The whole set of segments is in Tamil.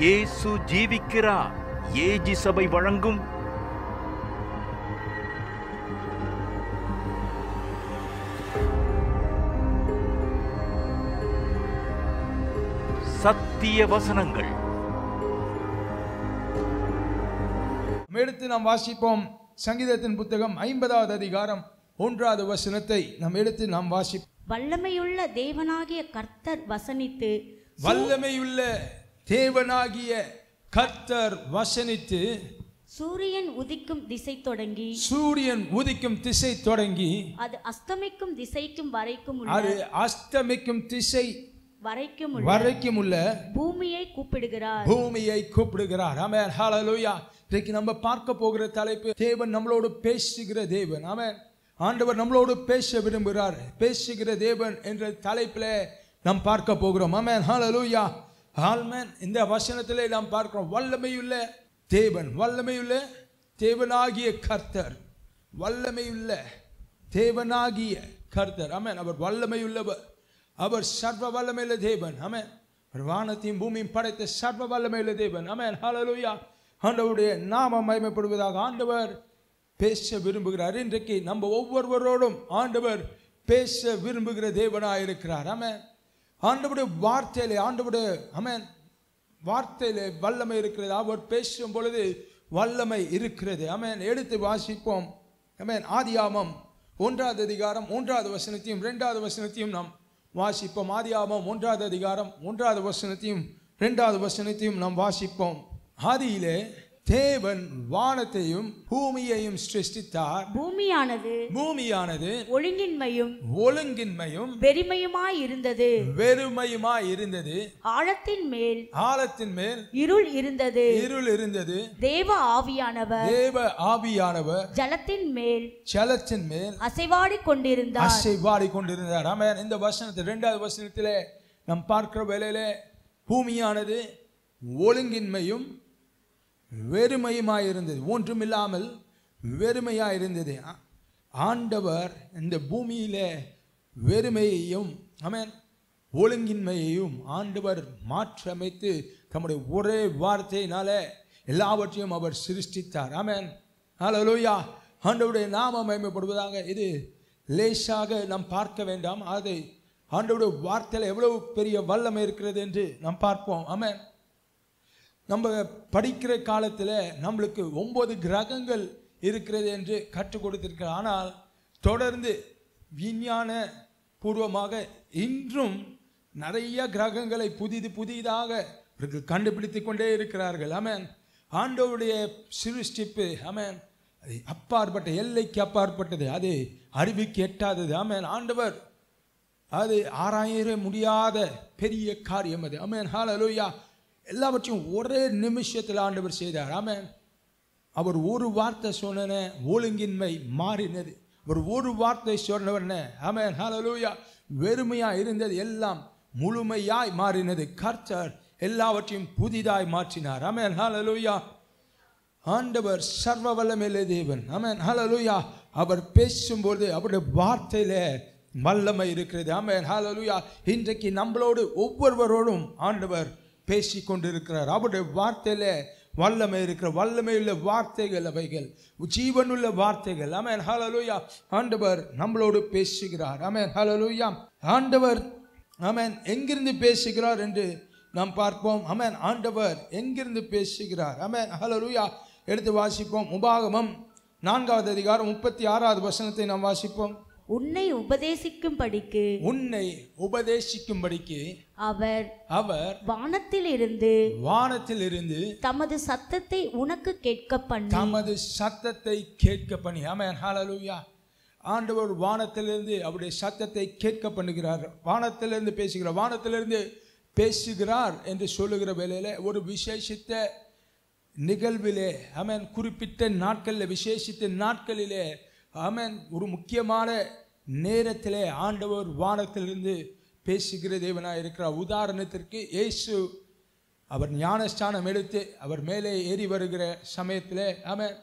இயேசு ஜீவிக்கிறார் ஏஜி சபை வழங்கும் சத்திய வசனங்கள் எடுத்து நாம் வாசிப்போம் சங்கீதத்தின் புத்தகம் ஐம்பதாவது அதிகாரம் ஒன்றாவது வசனத்தை நாம் எடுத்து நாம் வாசிப்போம் வல்லமையுள்ள தேவனாகிய கர்த்தர் வசனித்து வல்லமையுள்ள தேவனாகிய கர்த்தர் வசனித்து சூரியன் உதிக்கும் திசை தொடங்கி சூரியன் உதிக்கும் திசை தொடங்கி அது அஸ்தமிக்கும் திசைக்கும் வரைக்கும் அது அஸ்தமிக்கும் திசை வரைக்கும் வரைக்கும் உள்ள பூமியை கூப்பிடுகிறார் பூமியை கூப்பிடுகிறார் ஆமென் ஹாலலூயா இன்றைக்கு நம்ம பார்க்க போகிற தலைப்பு தேவன் நம்மளோடு பேசுகிற தேவன் ஆமென் ஆண்டவர் நம்மளோடு பேச விரும்புகிறார் பேசுகிற தேவன் என்ற தலைப்பில் நாம் பார்க்க போகிறோம் ஆமென் ஹாலலூயா ஹால்மேன் இந்த வசனத்தில் நாம் பார்க்கிறோம் வல்லமையுள்ள தேவன் வல்லமையுள்ள தேவனாகிய கர்த்தர் வல்லமையுள்ள தேவனாகிய கர்த்தர் அமேன் அவர் வல்லமையுள்ளவர் அவர் சர்வ வல்லமையுள்ள தேவன் அமேன் வானத்தையும் பூமியும் படைத்த சர்வ வல்லமையுள்ள தேவன் அமேன் ஹலலுயா ஆண்டவருடைய நாம மயமைப்படுவதாக ஆண்டவர் பேச விரும்புகிறார் இன்றைக்கு நம்ம ஒவ்வொருவரோடும் ஆண்டவர் பேச விரும்புகிற தேவனாக இருக்கிறார் அமேன் ஆண்டவுடைய வார்த்தையிலே ஆண்டவுடைய அமேன் வார்த்தையிலே வல்லமை இருக்கிறது அவர் பேசும் பொழுது வல்லமை இருக்கிறது அமேன் எடுத்து வாசிப்போம் அமேன் ஆதியாமம் ஒன்றாவது அதிகாரம் மூன்றாவது வசனத்தையும் ரெண்டாவது வசனத்தையும் நாம் வாசிப்போம் ஆதியாமம் ஒன்றாவது அதிகாரம் ஒன்றாவது வசனத்தையும் ரெண்டாவது வசனத்தையும் நாம் வாசிப்போம் ஆதியிலே தேவன் வானத்தையும் பூமியையும் சிருஷ்டித்தார் பூமியானது பூமியானது ஒழுங்கின்மையும் ஒழுங்கின்மையும் வெறுமையுமாய் இருந்தது வெறுமையுமாய் இருந்தது ஆழத்தின் மேல் ஆழத்தின் மேல் இருள் இருந்தது இருள் இருந்தது தேவ ஆவியானவர் தேவ ஆவியானவர் ஜலத்தின் மேல் ஜலத்தின் மேல் அசைவாடி கொண்டிருந்தார் அசைவாடி கொண்டிருந்தார் ஆமா இந்த வசனத்தை இரண்டாவது வசனத்திலே நாம் பார்க்கிற வேலையில பூமியானது ஒழுங்கின்மையும் வெறுமையுமாயிருந்தது இருந்தது ஒன்றும் இல்லாமல் வெறுமையாக இருந்தது ஆண்டவர் இந்த பூமியில் வெறுமையையும் அமேன் ஒழுங்கின்மையையும் ஆண்டவர் மாற்றமைத்து தம்முடைய ஒரே வார்த்தையினால எல்லாவற்றையும் அவர் சிருஷ்டித்தார் ஆமேன் ஹலோயா ஆண்டவுடைய நாம மயமைப்படுவதாக இது லேசாக நாம் பார்க்க வேண்டாம் அதை ஆண்டவுடைய வார்த்தையில் எவ்வளவு பெரிய வல்லமை இருக்கிறது என்று நாம் பார்ப்போம் ஆமேன் நம்ம படிக்கிற காலத்தில் நம்மளுக்கு ஒம்பது கிரகங்கள் இருக்கிறது என்று கற்றுக் கொடுத்திருக்கிறார் ஆனால் தொடர்ந்து விஞ்ஞான பூர்வமாக இன்றும் நிறைய கிரகங்களை புதிது புதிதாக கண்டுபிடித்து கொண்டே இருக்கிறார்கள் ஆமேன் ஆண்டோவுடைய சிருஷ்டிப்பு ஆமேன் அது அப்பாற்பட்ட எல்லைக்கு அப்பாற்பட்டது அது அறிவுக்கு எட்டாதது ஆமேன் ஆண்டவர் அது ஆராயிர முடியாத பெரிய காரியம் அது ஆமேன் ஹாலலோயா எல்லாவற்றையும் ஒரே நிமிஷத்தில் ஆண்டவர் செய்தார் ஆமாம் அவர் ஒரு வார்த்தை சொன்ன ஒழுங்கின்மை மாறினது அவர் ஒரு வார்த்தை சொன்னவன ஆமாம் ஹலலூயா வெறுமையாக இருந்தது எல்லாம் முழுமையாய் மாறினது கர்த்தர் எல்லாவற்றையும் புதிதாய் மாற்றினார் ஆமேன் ஹலலூயா ஆண்டவர் சர்வ வல்லமையிலே தேவன் ஆமேன் ஹலலூயா அவர் பேசும்போது அவருடைய வார்த்தையில் வல்லமை இருக்கிறது ஆமேன் ஹலலூயா இன்றைக்கு நம்மளோடு ஒவ்வொருவரோடும் ஆண்டவர் பேசி கொண்டிருக்கிறார் அவருடைய வார்த்தையில் வல்லமை இருக்கிற வல்லமை உள்ள வார்த்தைகள் அவைகள் ஜீவனுள்ள வார்த்தைகள் அமேன் ஹலலூயா ஆண்டவர் நம்மளோடு பேசுகிறார் அமேன் ஹலலூயா ஆண்டவர் அமேன் எங்கிருந்து பேசுகிறார் என்று நாம் பார்ப்போம் அமேன் ஆண்டவர் எங்கிருந்து பேசுகிறார் அமேன் ஹலலூயா எடுத்து வாசிப்போம் உபாகமம் நான்காவது அதிகாரம் முப்பத்தி ஆறாவது வசனத்தை நாம் வாசிப்போம் உன்னை உபதேசிக்கும்படிக்கு உன்னை உபதேசிக்கும்படிக்கு அவர் அவர் வானத்தில் இருந்து வானத்தில் இருந்து தமது சத்தத்தை உனக்கு கேட்க பண்ணி தமது சத்தத்தை கேட்க பண்ணி ஆமாம் ஹalleluya ஆண்டவர் வானத்திலிருந்து அவருடைய சத்தத்தை கேட்க பண்ணுகிறார் வானத்திலிருந்து பேசுகிறார் வானத்திலிருந்து பேசுகிறார் என்று சொல்லுகிற வேலையில் ஒரு விசேஷித்த நிகழ்விலே ஆமேன் குறிப்பிட்ட நாட்களில் விசேஷித்த நாட்களிலே ஆமன் ஒரு முக்கியமான நேரத்திலே ஆண்டவர் வானத்திலிருந்து பேசுகிற தேவனாக இருக்கிற உதாரணத்திற்கு இயேசு அவர் ஞானஸ்தானம் எடுத்து அவர் மேலே ஏறி வருகிற சமயத்தில் ஆமன்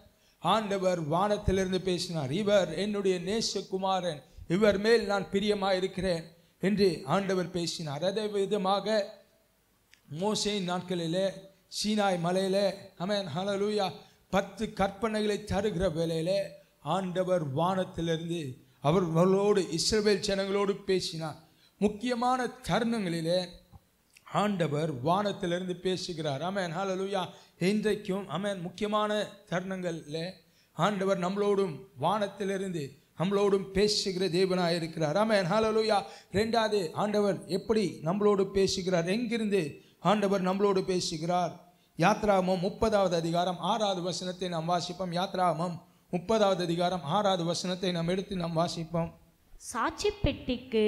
ஆண்டவர் வானத்திலிருந்து பேசினார் இவர் என்னுடைய நேசகுமாரன் இவர் மேல் நான் பிரியமாக இருக்கிறேன் என்று ஆண்டவர் பேசினார் அதே விதமாக மோசையின் நாட்களிலே சீனாய் மலையில் ஆமன் ஹலலூயா பத்து கற்பனைகளை தருகிற வேலையில் ஆண்டவர் வானத்திலிருந்து அவர்களோடு இஸ்ரவேல் ஜனங்களோடு பேசினார் முக்கியமான தருணங்களிலே ஆண்டவர் வானத்திலிருந்து பேசுகிறார் அமேன் ஹலலுயா இன்றைக்கும் அமேன் முக்கியமான தருணங்களில் ஆண்டவர் நம்மளோடும் வானத்திலிருந்து நம்மளோடும் பேசுகிற தேவனாக இருக்கிறார் ஆமேன் ஹலலுயா ரெண்டாவது ஆண்டவர் எப்படி நம்மளோடு பேசுகிறார் எங்கிருந்து ஆண்டவர் நம்மளோடு பேசுகிறார் யாத்ராமம் முப்பதாவது அதிகாரம் ஆறாவது வசனத்தை நாம் வாசிப்போம் யாத்ராமம் முப்பதாவது அதிகாரம் ஆறாவது வசனத்தை நாம் எடுத்து நாம் வாசிப்போம் சாட்சி பெட்டிக்கு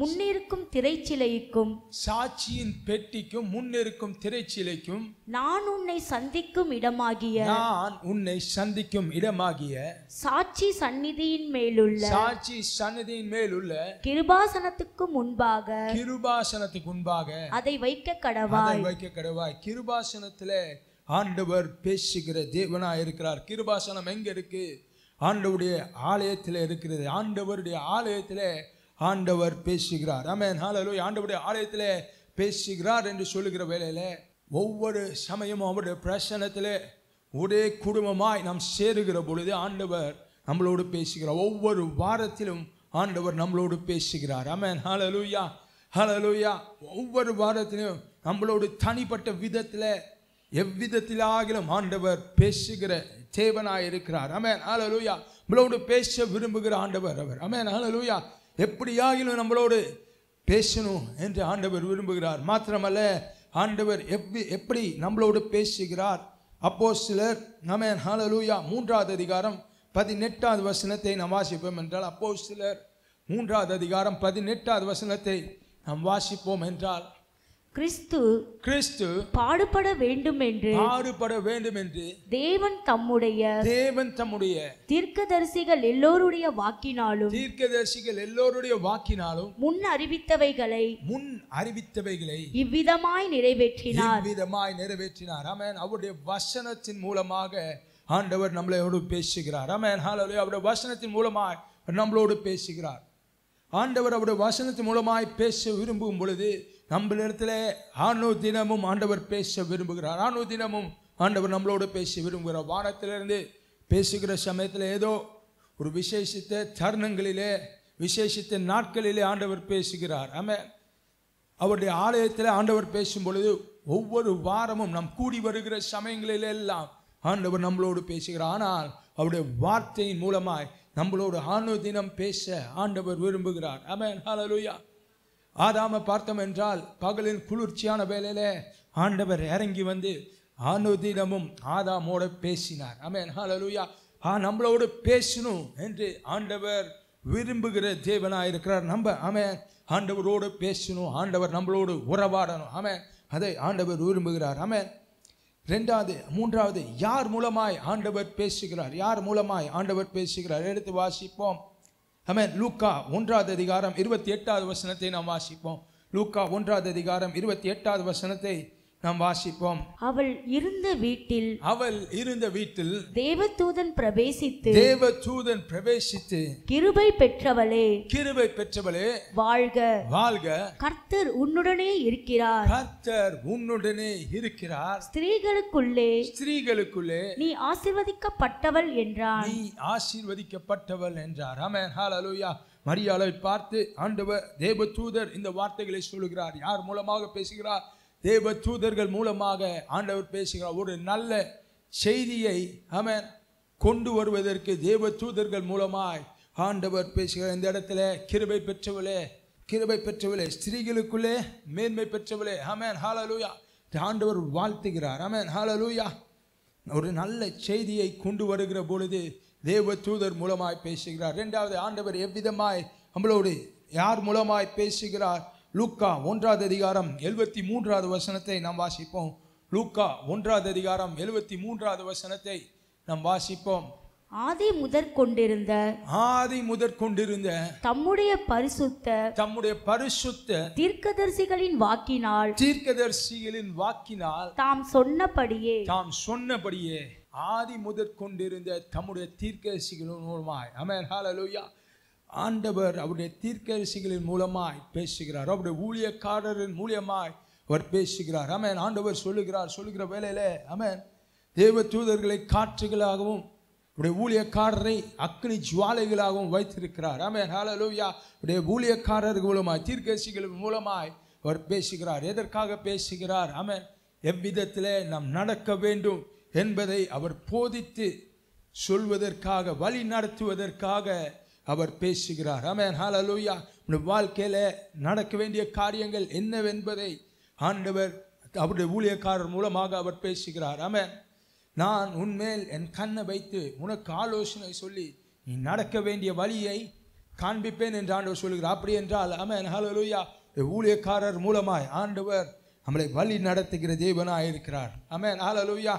முன்னிருக்கும் திரைச்சிலைக்கும் சாட்சியின் பெட்டிக்கும் முன்னிருக்கும் திரைச்சிலைக்கும் நான் உன்னை சந்திக்கும் இடமாகிய நான் உன்னை சந்திக்கும் இடமாகிய சாட்சி சந்நிதியின் மேலுள்ள சாட்சி சந்நிதியின் மேலுள்ள கிருபாசனத்துக்கு முன்பாக கிருபாசனத்துக்கு முன்பாக அதை வைக்க கடவாய் வைக்க கடவாய் கிருபாசனத்துல ஆண்டவர் பேசுகிற தேவனாக இருக்கிறார் கிருபாசனம் எங்கே இருக்குது ஆண்டவுடைய ஆலயத்தில் இருக்கிறது ஆண்டவருடைய ஆலயத்தில் ஆண்டவர் பேசுகிறார் ஆமே நாளோ ஆண்டவருடைய ஆலயத்தில் பேசுகிறார் என்று சொல்லுகிற வேலையில் ஒவ்வொரு சமயமும் அவருடைய பிரசனத்தில் ஒரே குடும்பமாய் நாம் சேருகிற பொழுது ஆண்டவர் நம்மளோடு பேசுகிறார் ஒவ்வொரு வாரத்திலும் ஆண்டவர் நம்மளோடு பேசுகிறார் ஆமே ஹலலூயா ஹலலூயா ஒவ்வொரு வாரத்திலும் நம்மளோடு தனிப்பட்ட விதத்தில் எவ்விதத்திலாகிலும் ஆண்டவர் பேசுகிற தேவனாய் இருக்கிறார் அமேன் ஆலலூயா நம்மளோடு பேச விரும்புகிற ஆண்டவர் அவர் அமேன் ஆலலூயா எப்படியாகிலும் நம்மளோடு பேசணும் என்று ஆண்டவர் விரும்புகிறார் மாத்திரமல்ல ஆண்டவர் எவ்வி எப்படி நம்மளோடு பேசுகிறார் அப்போ சிலர் அமேன் ஹாலலூயா மூன்றாவது அதிகாரம் பதினெட்டாவது வசனத்தை நாம் வாசிப்போம் என்றால் அப்போ சிலர் மூன்றாவது அதிகாரம் பதினெட்டாவது வசனத்தை நாம் வாசிப்போம் என்றால் கிறிஸ்து கிறிஸ்து பாடுபட வேண்டும் என்று பாடுபட வேண்டும் என்று தேவன் தம்முடைய தேவன் தம்முடைய தீர்க்கதரிசிகள் எல்லோருடைய வாக்கினாலும் தீர்க்கதரிசிகள் எல்லோருடைய வாக்கினாலும் முன் அறிவித்தவைகளை முன் அறிவித்தவைகளை இவ்விதமாய் நிறைவேற்றினார் இவ்விதமாய் நிறைவேற்றினார் ஆமென் அவருடைய வசனத்தின் மூலமாக ஆண்டவர் நம்மளோடு பேசுகிறார் ஆமென் ஹாலோ அவருடைய வசனத்தின் மூலமாய் நம்மளோடு பேசுகிறார் ஆண்டவர் அவருடைய வசனத்தின் மூலமாய் பேச விரும்பும் பொழுது நம்மளிடத்துல ஆணோ தினமும் ஆண்டவர் பேச விரும்புகிறார் ஆணோ தினமும் ஆண்டவர் நம்மளோடு பேச விரும்புகிறார் வாரத்திலிருந்து பேசுகிற சமயத்தில் ஏதோ ஒரு விசேஷித்த தருணங்களிலே விசேஷித்த நாட்களிலே ஆண்டவர் பேசுகிறார் ஆம அவருடைய ஆலயத்தில் ஆண்டவர் பேசும் பொழுது ஒவ்வொரு வாரமும் நாம் கூடி வருகிற சமயங்களில் எல்லாம் ஆண்டவர் நம்மளோடு பேசுகிறார் ஆனால் அவருடைய வார்த்தையின் மூலமாய் நம்மளோடு ஆணு தினம் பேச ஆண்டவர் விரும்புகிறார் ஆமாம் ஹலோ ஆதாம பார்த்தோம் என்றால் பகலின் குளிர்ச்சியான வேலையிலே ஆண்டவர் இறங்கி வந்து அனுதினமும் ஆதாமோட பேசினார் ஆமேன் ஹலலூயா ஆ நம்மளோடு பேசணும் என்று ஆண்டவர் விரும்புகிற தேவனாக இருக்கிறார் நம்ம ஆமே ஆண்டவரோடு பேசணும் ஆண்டவர் நம்மளோடு உறவாடணும் ஆமே அதை ஆண்டவர் விரும்புகிறார் ஆமே ரெண்டாவது மூன்றாவது யார் மூலமாய் ஆண்டவர் பேசுகிறார் யார் மூலமாய் ஆண்டவர் பேசுகிறார் எடுத்து வாசிப்போம் ஆமாம் லூக்கா ஒன்றாவது அதிகாரம் இருபத்தி எட்டாவது வசனத்தை நாம் வாசிப்போம் லூக்கா ஒன்றாவது அதிகாரம் இருபத்தி எட்டாவது வசனத்தை நாம் வாசிப்போம் அவள் இருந்த வீட்டில் அவள் இருந்த வீட்டில் தேவதூதன் பிரவேசித்து தேவதூதன் பிரவேசித்து கிருபை பெற்றவளே கிருபை பெற்றவளே வாழ்க வாழ்க கர்த்தர் உன்னுடனே இருக்கிறார் கர்த்தர் உன்னுடனே இருக்கிறார் ஸ்திரீகளுக்குள்ளே ஸ்திரீகளுக்குள்ளே நீ ஆசீர்வதிக்கப்பட்டவள் என்றார் நீ ஆசீர்வதிக்கப்பட்டவள் என்றார் ஆமென் ஹalleluya மரியாளை பார்த்து ஆண்டவர் தேவதூதர் இந்த வார்த்தைகளை சொல்கிறார் யார் மூலமாக பேசுகிறார் தேவ தூதர்கள் மூலமாக ஆண்டவர் பேசுகிறார் ஒரு நல்ல செய்தியை அவன் கொண்டு வருவதற்கு தேவ தூதர்கள் மூலமாய் ஆண்டவர் பேசுகிறார் இந்த இடத்துல கிருபை பெற்றவளே கிருபை பெற்றவளே ஸ்திரீகளுக்குள்ளே மேன்மை பெற்றவளே ஹமேன் ஹாலலூயா ஆண்டவர் வாழ்த்துகிறார் அமேன் ஹாலலூயா ஒரு நல்ல செய்தியை கொண்டு வருகிற பொழுது தேவ தூதர் மூலமாய் பேசுகிறார் ரெண்டாவது ஆண்டவர் எவ்விதமாய் நம்மளோடு யார் மூலமாய் பேசுகிறார் லூக்கா ஒன்றாவது அதிகாரம் எழுபத்தி மூன்றாவது வசனத்தை நாம் வாசிப்போம் லூக்கா ஒன்றாவது அதிகாரம் எழுபத்தி மூன்றாவது வசனத்தை நாம் வாசிப்போம் ஆதி முதற் கொண்டிருந்த ஆதி முதற் கொண்டிருந்த தம்முடைய பரிசுத்த தம்முடைய பரிசுத்த தீர்க்கதரிசிகளின் வாக்கினால் தீர்க்கதரிசிகளின் வாக்கினால் தாம் சொன்னபடியே தாம் சொன்னபடியே ஆதி முதற் கொண்டிருந்த தம்முடைய தீர்க்கதரிசிகளின் மூலமாய் அமேன் ஹalleluya ஆண்டவர் அவருடைய தீர்க்கரசிகளின் மூலமாய் பேசுகிறார் அவருடைய ஊழியக்காரரின் மூலியமாய் அவர் பேசுகிறார் அமேன் ஆண்டவர் சொல்லுகிறார் சொல்லுகிற வேலையில அமேன் தேவ தூதர்களை காற்றுகளாகவும் உடைய ஊழியக்காரரை அக்னி ஜுவாலைகளாகவும் வைத்திருக்கிறார் ஆமேன் ஹலலூயா உடைய ஊழியக்காரர் மூலமாய் தீர்க்கரசிகள் மூலமாய் அவர் பேசுகிறார் எதற்காக பேசுகிறார் ஆமேன் எவ்விதத்தில் நாம் நடக்க வேண்டும் என்பதை அவர் போதித்து சொல்வதற்காக வழி நடத்துவதற்காக அவர் பேசுகிறார் அமேன் ஹாலலூயா நம்முடைய வாழ்க்கையில் நடக்க வேண்டிய காரியங்கள் என்னவென்பதை ஆண்டவர் அவருடைய ஊழியக்காரர் மூலமாக அவர் பேசுகிறார் அமேன் நான் உன்மேல் என் கண்ணை வைத்து உனக்கு ஆலோசனை சொல்லி நீ நடக்க வேண்டிய வழியை காண்பிப்பேன் என்று ஆண்டவர் சொல்கிறார் அப்படி என்றால் ஆமேன் ஹாலலூயா ஊழியக்காரர் மூலமாய் ஆண்டவர் நம்மளை வழி நடத்துகிற தேவனாக இருக்கிறார் ஆமேன் ஹாலலூயா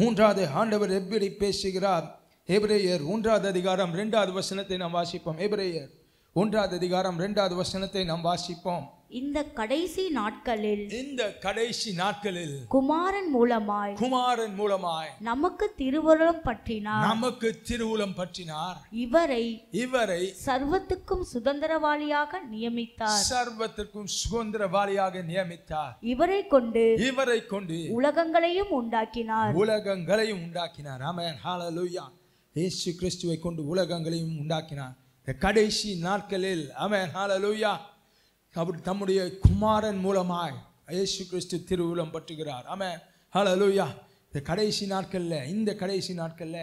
மூன்றாவது ஆண்டவர் எப்படி பேசுகிறார் ஏபிரேயர் ஒன்றாவது அதிகாரம் இரண்டாவது வசனத்தை நாம் வாசிப்போம் ஏபிரேயர் ஒன்றாவது அதிகாரம் இரண்டாவது வசனத்தை நாம் வாசிப்போம் இந்த கடைசி நாட்களில் இந்த கடைசி நாட்களில் குமாரன் மூலமாய் குமாரன் மூலமாய் நமக்கு திருவுலம் பற்றினார் நமக்கு திருவுலம் பற்றினார் இவரை இவரை சர்வத்துக்கும் சுதந்திரவாளியாக நியமித்தார் சர்வத்திற்கும் சுதந்திரவாளியாக நியமித்தார் இவரை கொண்டு இவரை கொண்டு உலகங்களையும் உண்டாக்கினார் உலகங்களையும் உண்டாக்கினார் ஆமென் ஹalleluya இயேசு கிறிஸ்துவை கொண்டு உலகங்களையும் உண்டாக்கினார் இந்த கடைசி நாட்களில் அவன் ஹாலலூயா அவர் தம்முடைய குமாரன் மூலமாய் இயேசு கிறிஸ்து திருவுலம் பற்றுகிறார் அவன் ஹலலூயா இந்த கடைசி நாட்களில் இந்த கடைசி நாட்களில்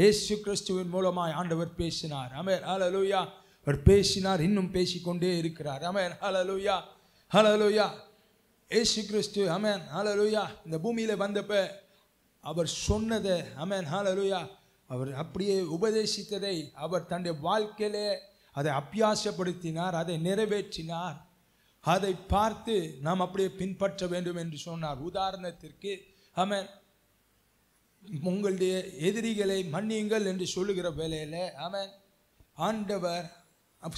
இயேசு கிறிஸ்துவின் மூலமாய் ஆண்டவர் பேசினார் அமேர் ஹலலூயா அவர் பேசினார் இன்னும் பேசிக்கொண்டே இருக்கிறார் அமேர் ஹலலூயா ஹலலூயா ஏசு கிறிஸ்து அமேன் ஹலலூயா இந்த பூமியில் வந்தப்போ அவர் சொன்னதை அமேன் ஹலலூயா அவர் அப்படியே உபதேசித்ததை அவர் தன்னுடைய வாழ்க்கையிலே அதை அபியாசப்படுத்தினார் அதை நிறைவேற்றினார் அதை பார்த்து நாம் அப்படியே பின்பற்ற வேண்டும் என்று சொன்னார் உதாரணத்திற்கு ஆமாம் உங்களுடைய எதிரிகளை மன்னியுங்கள் என்று சொல்லுகிற வேலையில் அவன் ஆண்டவர்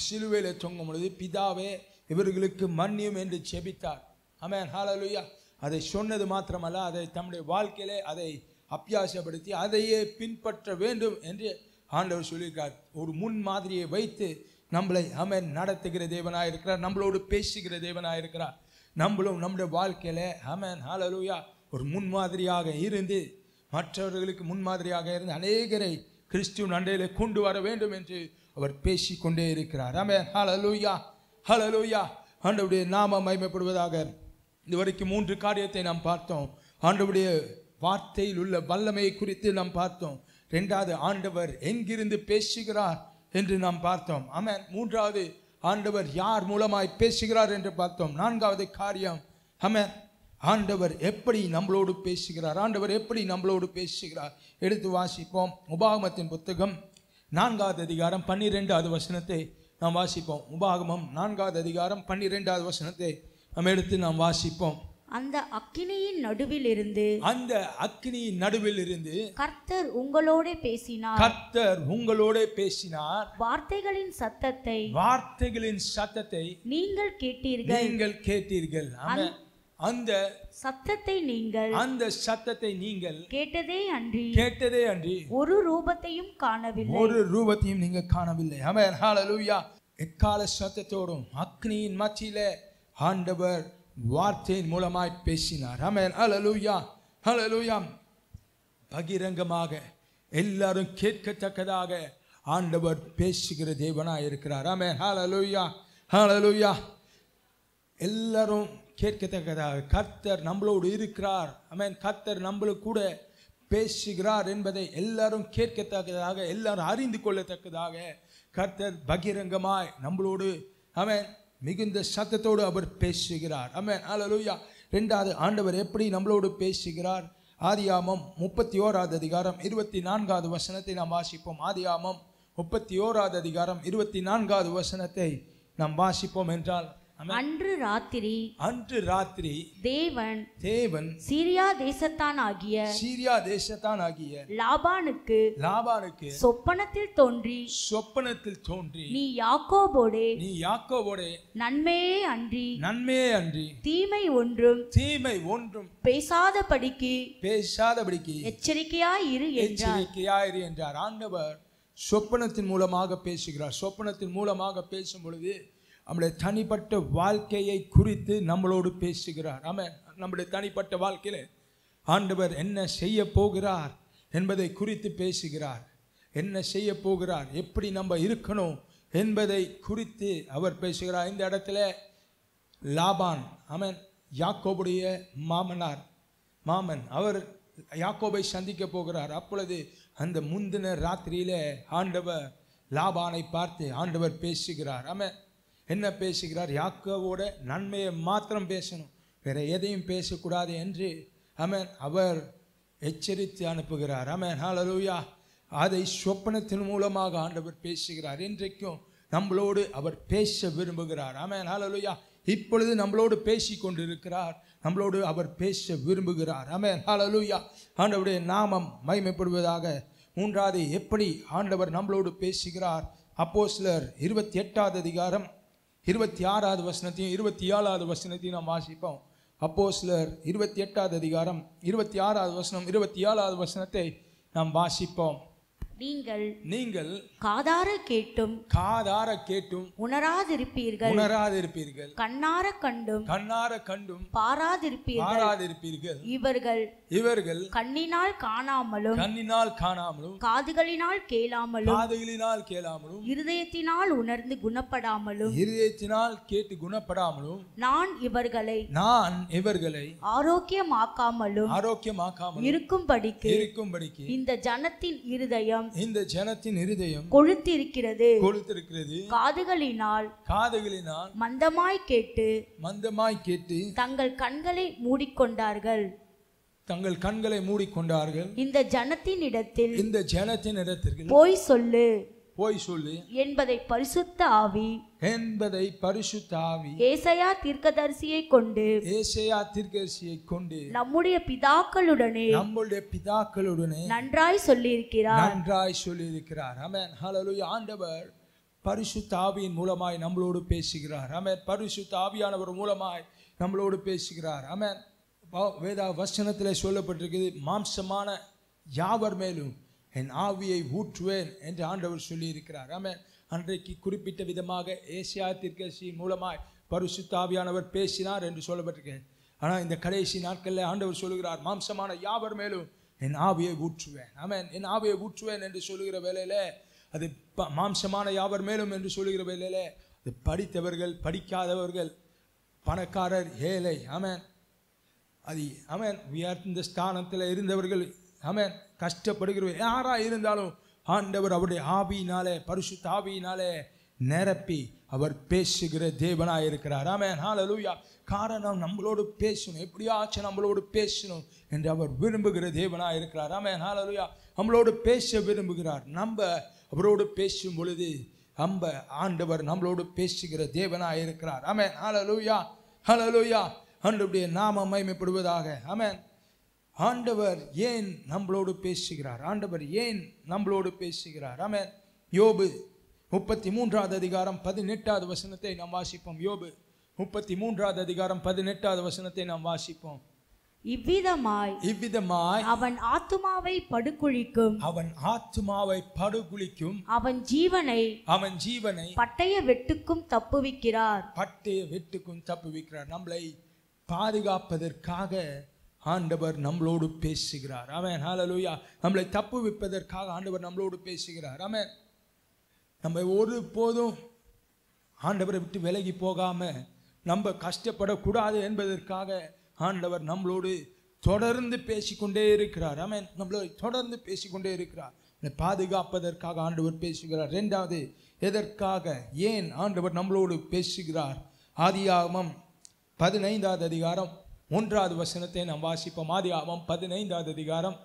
சிலுவையில் தொங்கும் பொழுது பிதாவே இவர்களுக்கு மன்னியும் என்று செபித்தார் அவன் ஹாலலுயா அதை சொன்னது மாத்திரமல்ல அதை தம்முடைய வாழ்க்கையிலே அதை அப்பியாசப்படுத்தி அதையே பின்பற்ற வேண்டும் என்று ஆண்டவர் சொல்லியிருக்கார் ஒரு முன் மாதிரியை வைத்து நம்மளை அவன் நடத்துகிற தேவனாக இருக்கிறார் நம்மளோடு பேசுகிற தேவனாக இருக்கிறார் நம்மளும் நம்முடைய வாழ்க்கையில் அவன் ஹாலலூயா ஒரு முன்மாதிரியாக இருந்து மற்றவர்களுக்கு முன்மாதிரியாக இருந்து அநேகரை கிறிஸ்துவ நண்டையில் கொண்டு வர வேண்டும் என்று அவர் பேசி கொண்டே இருக்கிறார் அவன் ஹலலூயா ஹலலூயா ஆண்டவுடைய நாம மயமைப்படுவதாக இதுவரைக்கும் மூன்று காரியத்தை நாம் பார்த்தோம் ஆண்டவுடைய வார்த்தையில் உள்ள வல்லமையை குறித்து நாம் பார்த்தோம் ரெண்டாவது ஆண்டவர் எங்கிருந்து பேசுகிறார் என்று நாம் பார்த்தோம் ஆமாம் மூன்றாவது ஆண்டவர் யார் மூலமாய் பேசுகிறார் என்று பார்த்தோம் நான்காவது காரியம் ஆமாம் ஆண்டவர் எப்படி நம்மளோடு பேசுகிறார் ஆண்டவர் எப்படி நம்மளோடு பேசுகிறார் எடுத்து வாசிப்போம் உபாகமத்தின் புத்தகம் நான்காவது அதிகாரம் பன்னிரெண்டாவது வசனத்தை நாம் வாசிப்போம் உபாகமம் நான்காவது அதிகாரம் பன்னிரெண்டாவது வசனத்தை நம்ம எடுத்து நாம் வாசிப்போம் அந்த அக்கினியின் நடுவில் இருந்து அந்த அக்கினியின் நடுவில் இருந்து கர்த்தர் உங்களோட பேசினார் கர்த்தர் உங்களோட பேசினார் வார்த்தைகளின் சத்தத்தை வார்த்தைகளின் சத்தத்தை நீங்கள் கேட்டீர்கள் நீங்கள் கேட்டீர்கள் அந்த சத்தத்தை நீங்கள் அந்த சத்தத்தை நீங்கள் கேட்டதே அன்றி கேட்டதே அன்றி ஒரு ரூபத்தையும் காணவில்லை ஒரு ரூபத்தையும் நீங்க காணவில்லை ஆமென் ஹalleluya எக்கால சத்தத்தோடும் அக்னியின் மத்தியிலே ஆண்டவர் வார்த்தையின் மூலமாய் பேசினார் அமேன் அலலுயா அலலூயா பகிரங்கமாக எல்லாரும் கேட்கத்தக்கதாக ஆண்டவர் பேசுகிற தேவனாக இருக்கிறார் அமேன் ஹலலுயா ஹலலுயா எல்லாரும் கேட்கத்தக்கதாக கர்த்தர் நம்மளோடு இருக்கிறார் அமேன் கர்த்தர் நம்மளுக்கு கூட பேசுகிறார் என்பதை எல்லாரும் கேட்கத்தக்கதாக எல்லாரும் அறிந்து கொள்ளத்தக்கதாக கர்த்தர் பகிரங்கமாய் நம்மளோடு அமேன் மிகுந்த சத்தத்தோடு அவர் பேசுகிறார் ஆமாம் ஆலலூயா ரெண்டாவது ஆண்டவர் எப்படி நம்மளோடு பேசுகிறார் ஆதியாமம் முப்பத்தி ஓராவது அதிகாரம் இருபத்தி நான்காவது வசனத்தை நாம் வாசிப்போம் ஆதியாமம் முப்பத்தி ஓராவது அதிகாரம் இருபத்தி நான்காவது வசனத்தை நாம் வாசிப்போம் என்றால் அன்று ராத்திரி அன்று ராத்திரி தேவன் தேவன் சீரியா தேசத்தான் ஆகிய சீரியா தேசத்தான் ஆகிய லாபானுக்கு லாபானுக்கு சொப்பனத்தில் தோன்றி சொப்பனத்தில் தோன்றி நீ யாக்கோபோடே நீ யாக்கோபோடே நன்மையே அன்றி நன்மையே அன்றி தீமை ஒன்றும் தீமை ஒன்றும் பேசாதபடிக்கு பேசாதபடிக்கு எச்சரிக்கையாய் இரு எச்சரிக்கையாய் இரு என்றார் ஆண்டவர் சொப்பனத்தின் மூலமாக பேசுகிறார் சொப்பனத்தின் மூலமாக பேசும் பொழுது நம்முடைய தனிப்பட்ட வாழ்க்கையை குறித்து நம்மளோடு பேசுகிறார் ஆமாம் நம்முடைய தனிப்பட்ட வாழ்க்கையில் ஆண்டவர் என்ன செய்ய போகிறார் என்பதை குறித்து பேசுகிறார் என்ன செய்ய போகிறார் எப்படி நம்ம இருக்கணும் என்பதை குறித்து அவர் பேசுகிறார் இந்த இடத்துல லாபான் அவன் யாக்கோபுடைய மாமனார் மாமன் அவர் யாக்கோபை சந்திக்க போகிறார் அப்பொழுது அந்த முந்தின ராத்திரியில் ஆண்டவர் லாபானை பார்த்து ஆண்டவர் பேசுகிறார் அவன் என்ன பேசுகிறார் யாக்கோவோட நன்மையை மாத்திரம் பேசணும் வேற எதையும் பேசக்கூடாது என்று அமேன் அவர் எச்சரித்து அனுப்புகிறார் அமேன் ஹாலலூயா அதை சொப்பனத்தின் மூலமாக ஆண்டவர் பேசுகிறார் இன்றைக்கும் நம்மளோடு அவர் பேச விரும்புகிறார் அமேன் ஹாலலுயா இப்பொழுது நம்மளோடு பேசி கொண்டிருக்கிறார் நம்மளோடு அவர் பேச விரும்புகிறார் அமேன் ஹாலலுயா ஆண்டவருடைய நாமம் மகிமைப்படுவதாக மூன்றாவது எப்படி ஆண்டவர் நம்மளோடு பேசுகிறார் அப்போ சிலர் இருபத்தி எட்டாவது அதிகாரம் இருபத்தி ஆறாவது வசனத்தையும் இருபத்தி ஏழாவது வசனத்தையும் நாம் வாசிப்போம் அப்போ சிலர் இருபத்தி எட்டாவது அதிகாரம் இருபத்தி ஆறாவது வசனம் இருபத்தி ஏழாவது வசனத்தை நாம் வாசிப்போம் நீங்கள் நீங்கள் காதார கேட்டும் காதார கேட்டும் உணராதிருப்பீர்கள் உணராதிருப்பீர்கள் கண்ணார கண்டும் கண்ணார கண்டும் பாராதிருப்பீர்கள் பாராதிருப்பீர்கள் இவர்கள் இவர்கள் கண்ணினால் காணாமலும் கண்ணினால் காணாமலும் காதுகளினால் கேளாமலும் காதுகளினால் கேளாமலும் இருதயத்தினால் உணர்ந்து குணப்படாமலும் இருதயத்தினால் கேட்டு குணப்படாமலும் நான் இவர்களை நான் இவர்களை ஆரோக்கியமாக்காமலும் ஆரோக்கியமாக்காமலும் இருக்கும்படிக்கு இருக்கும்படிக்கு இந்த ஜனத்தின் இருதயம் இந்த ஜனத்தின் இருதயம் கொழுத்திருக்கிறது கொழுத்திருக்கிறது காதுகளினால் காதுகளினால் மந்தமாய் கேட்டு மந்தமாய் கேட்டு தங்கள் கண்களை மூடிக்கொண்டார்கள் தங்கள் கண்களை மூடிக்கொண்டார்கள் இந்த ஜனத்தின் இடத்தில் இந்த ஜனத்தின் இடத்திற்கு போய் சொல்லு போய் சொல்லு என்பதை பரிசுத்த ஆவி என்பதை பரிசுத்த ஆவி ஏசையா தீர்க்கதரிசியை கொண்டு ஏசையா தீர்க்கதரிசியை கொண்டு நம்முடைய பிதாக்களுடனே நம்முடைய பிதாக்களுடனே நன்றாய் சொல்லியிருக்கிறார் நன்றாய் சொல்லியிருக்கிறார் அமேன் ஹalleluya ஆண்டவர் பரிசுத்த ஆவியின் மூலமாய் நம்மளோடு பேசுகிறார் அமேன் பரிசுத்த ஆவியானவர் மூலமாய் நம்மளோடு பேசுகிறார் அமேன் வேதா வசனத்தில் சொல்லப்பட்டிருக்குது மாம்சமான யாவர் மேலும் என் ஆவியை ஊற்றுவேன் என்று ஆண்டவர் சொல்லியிருக்கிறார் ஆமே அன்றைக்கு குறிப்பிட்ட விதமாக ஏசியா தீர்க்கசியின் மூலமாய் பரிசுத்தாவியானவர் பேசினார் என்று சொல்லப்பட்டிருக்கேன் ஆனால் இந்த கடைசி நாட்களில் ஆண்டவர் சொல்லுகிறார் மாம்சமான யாவர் மேலும் என் ஆவியை ஊற்றுவேன் ஆமே என் ஆவியை ஊற்றுவேன் என்று சொல்லுகிற வேலையில் அது ப மாம்சமான யாவர் மேலும் என்று சொல்லுகிற வேலையில் அது படித்தவர்கள் படிக்காதவர்கள் பணக்காரர் ஏழை ஆமாம் அது அமேன் உயர்ந்த ஸ்தானத்தில் இருந்தவர்கள் அமேன் கஷ்டப்படுகிறவர் யாராக இருந்தாலும் ஆண்டவர் அவருடைய ஆவியினாலே பரிசு தாவியினாலே நிரப்பி அவர் பேசுகிற தேவனாக இருக்கிறார் ஆமேன் ஹாலலூயா காரணம் நம்மளோடு பேசணும் எப்படியாச்சும் நம்மளோடு பேசணும் என்று அவர் விரும்புகிற தேவனாக இருக்கிறார் ஆமேன் ஹாலலூயா நம்மளோடு பேச விரும்புகிறார் நம்ம அவரோடு பேசும் பொழுது நம்ம ஆண்டவர் நம்மளோடு பேசுகிற தேவனாக இருக்கிறார் ஆமேன் ஹாலலூயா ஹலலூயா ஆண்டவருடைய நாம மயமைப்படுவதாக ஆமாம் ஆண்டவர் ஏன் நம்மளோடு பேசுகிறார் ஆண்டவர் ஏன் நம்மளோடு பேசுகிறார் ஆமாம் யோபு முப்பத்தி மூன்றாவது அதிகாரம் பதினெட்டாவது வசனத்தை நாம் வாசிப்போம் யோபு முப்பத்தி மூன்றாவது அதிகாரம் பதினெட்டாவது வசனத்தை நாம் வாசிப்போம் இவ்விதமாய் இவ்விதமாய் அவன் ஆத்துமாவை படுகுழிக்கும் அவன் ஆத்துமாவை படுகுழிக்கும் அவன் ஜீவனை அவன் ஜீவனை பட்டய வெட்டுக்கும் தப்புவிக்கிறார் பட்டய வெட்டுக்கும் தப்புவிக்கிறார் நம்மளை பாதுகாப்பதற்காக ஆண்டவர் நம்மளோடு பேசுகிறார் அவன் ஹாலலூயா நம்மளை தப்பு விற்பதற்காக ஆண்டவர் நம்மளோடு பேசுகிறார் அவன் நம்ம ஒரு போதும் ஆண்டவரை விட்டு விலகி போகாமல் நம்ம கஷ்டப்படக்கூடாது என்பதற்காக ஆண்டவர் நம்மளோடு தொடர்ந்து பேசிக்கொண்டே இருக்கிறார் அவன் நம்மளோட தொடர்ந்து பேசிக்கொண்டே இருக்கிறார் பாதுகாப்பதற்காக ஆண்டவர் பேசுகிறார் ரெண்டாவது எதற்காக ஏன் ஆண்டவர் நம்மளோடு பேசுகிறார் ஆதியாகமம் பதினைந்தாவது அதிகாரம் ஒன்றாவது வசனத்தை நாம் வாசிப்போம் ஆதி ஆவம் பதினைந்தாவது அதிகாரம்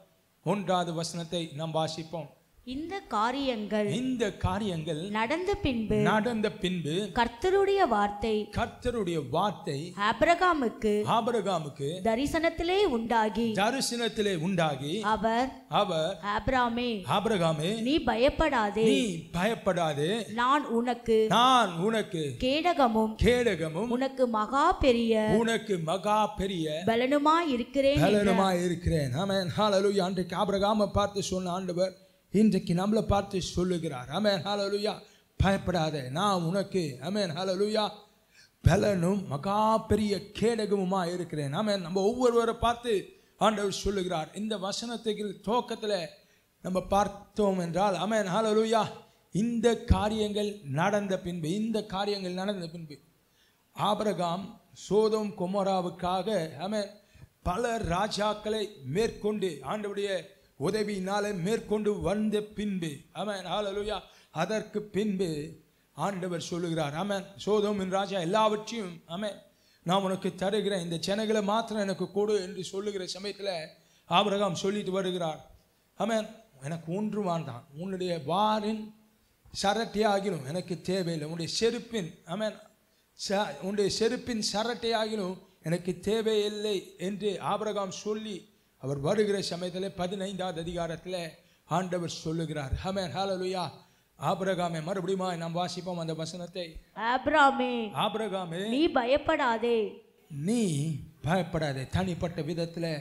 ஒன்றாவது வசனத்தை நாம் வாசிப்போம் இந்த காரியங்கள் இந்த காரியங்கள் நடந்த பின்பு நடந்த பின்பு கர்த்தருடைய வார்த்தை கர்த்தருடைய வார்த்தை ஆபிரகாமுக்கு ஆபிரகாமுக்கு தரிசனத்திலே உண்டாகி தரிசனத்திலே உண்டாகி அவர் அவர் ஆபிரகாமே ஆபிரகாமே நீ பயப்படாதே நீ பயப்படாதே நான் உனக்கு நான் உனக்கு கேடகமும் கேடகமும் உனக்கு மகா பெரிய உனக்கு மகா பெரிய பலனுமாய் இருக்கிறேன் பலனுமாய் இருக்கிறேன் ஆமென் ஹalleluya அன்றைக்கு ஆபிரகாமை பார்த்து சொன்ன ஆண்டவர் இன்றைக்கு நம்மளை பார்த்து சொல்லுகிறார் அமேன் ஹலலுயா பயப்படாத நான் உனக்கு அமேன் ஹலலுயா பலனும் மகா பெரிய கேடகமுமா இருக்கிறேன் அமேன் நம்ம ஒவ்வொருவரை பார்த்து ஆண்டவர் சொல்லுகிறார் இந்த வசனத்துக்கு தோக்கத்தில் நம்ம பார்த்தோம் என்றால் அமேன் ஹலலுயா இந்த காரியங்கள் நடந்த பின்பு இந்த காரியங்கள் நடந்த பின்பு ஆபரகாம் சோதம் குமராவுக்காக அமேன் பல ராஜாக்களை மேற்கொண்டு ஆண்டவுடைய உதவியினாலே மேற்கொண்டு வந்த பின்பு அவன் ஆலலுயா அதற்கு பின்பு ஆண்டவர் சொல்லுகிறார் அமன் சோதம் என் ராஜா எல்லாவற்றையும் அமன் நான் உனக்கு தருகிறேன் இந்த சென்னைகளை மாத்திரம் எனக்கு கொடு என்று சொல்லுகிற சமயத்தில் ஆபரகம் சொல்லிட்டு வருகிறார் அமேன் எனக்கு ஒன்று வாழ்ந்தான் உன்னுடைய வாரின் சரட்டை எனக்கு தேவையில்லை உன்னுடைய செருப்பின் அமேன் ச உன்னுடைய செருப்பின் சரட்டை எனக்கு தேவையில்லை என்று ஆபரகம் சொல்லி அவர் வருகிற சமயத்தில் பதினைந்தாவது அதிகாரத்தில் ஆண்டவர் சொல்லுகிறார் ஹமேன் ஹாலலுயா ஆபிரகாமே மறுபடியும் நாம் வாசிப்போம் அந்த வசனத்தை ஆபிரகாமே ஆபிரகாமே நீ பயப்படாதே நீ பயப்படாதே தனிப்பட்ட விதத்தில்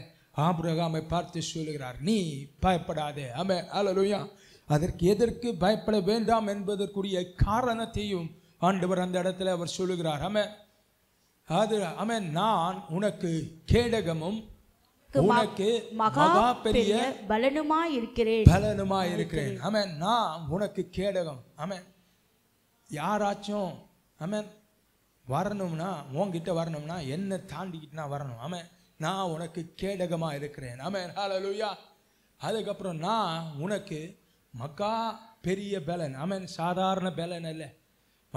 ஆபிரகாமை பார்த்து சொல்லுகிறார் நீ பயப்படாதே ஆமே அலலுயா அதற்கு எதற்கு பயப்பட வேண்டாம் என்பதற்குரிய காரணத்தையும் ஆண்டவர் அந்த இடத்துல அவர் சொல்லுகிறார் ஆமே அது ஆமே நான் உனக்கு கேடகமும் உனக்கு உனக்கு மகா பெரிய பலனுமா இருக்கிறேன் பலனுமா இருக்கிறேன் ஆமென் நான் உனக்கு கேடகம் ஆமென் யாராச்சும் ஆமென் வரணும்னா உன்கிட்ட வரணும்னா என்ன தாண்டிக்கிட்டு நான் வரணும் ஆமென் நான் உனக்கு கேடகமா இருக்கிறேன் ஆமென் ஹalleluya அதுக்கப்புறம் நான் உனக்கு மகா பெரிய பலன் ஆமென் சாதாரண பலன் இல்லை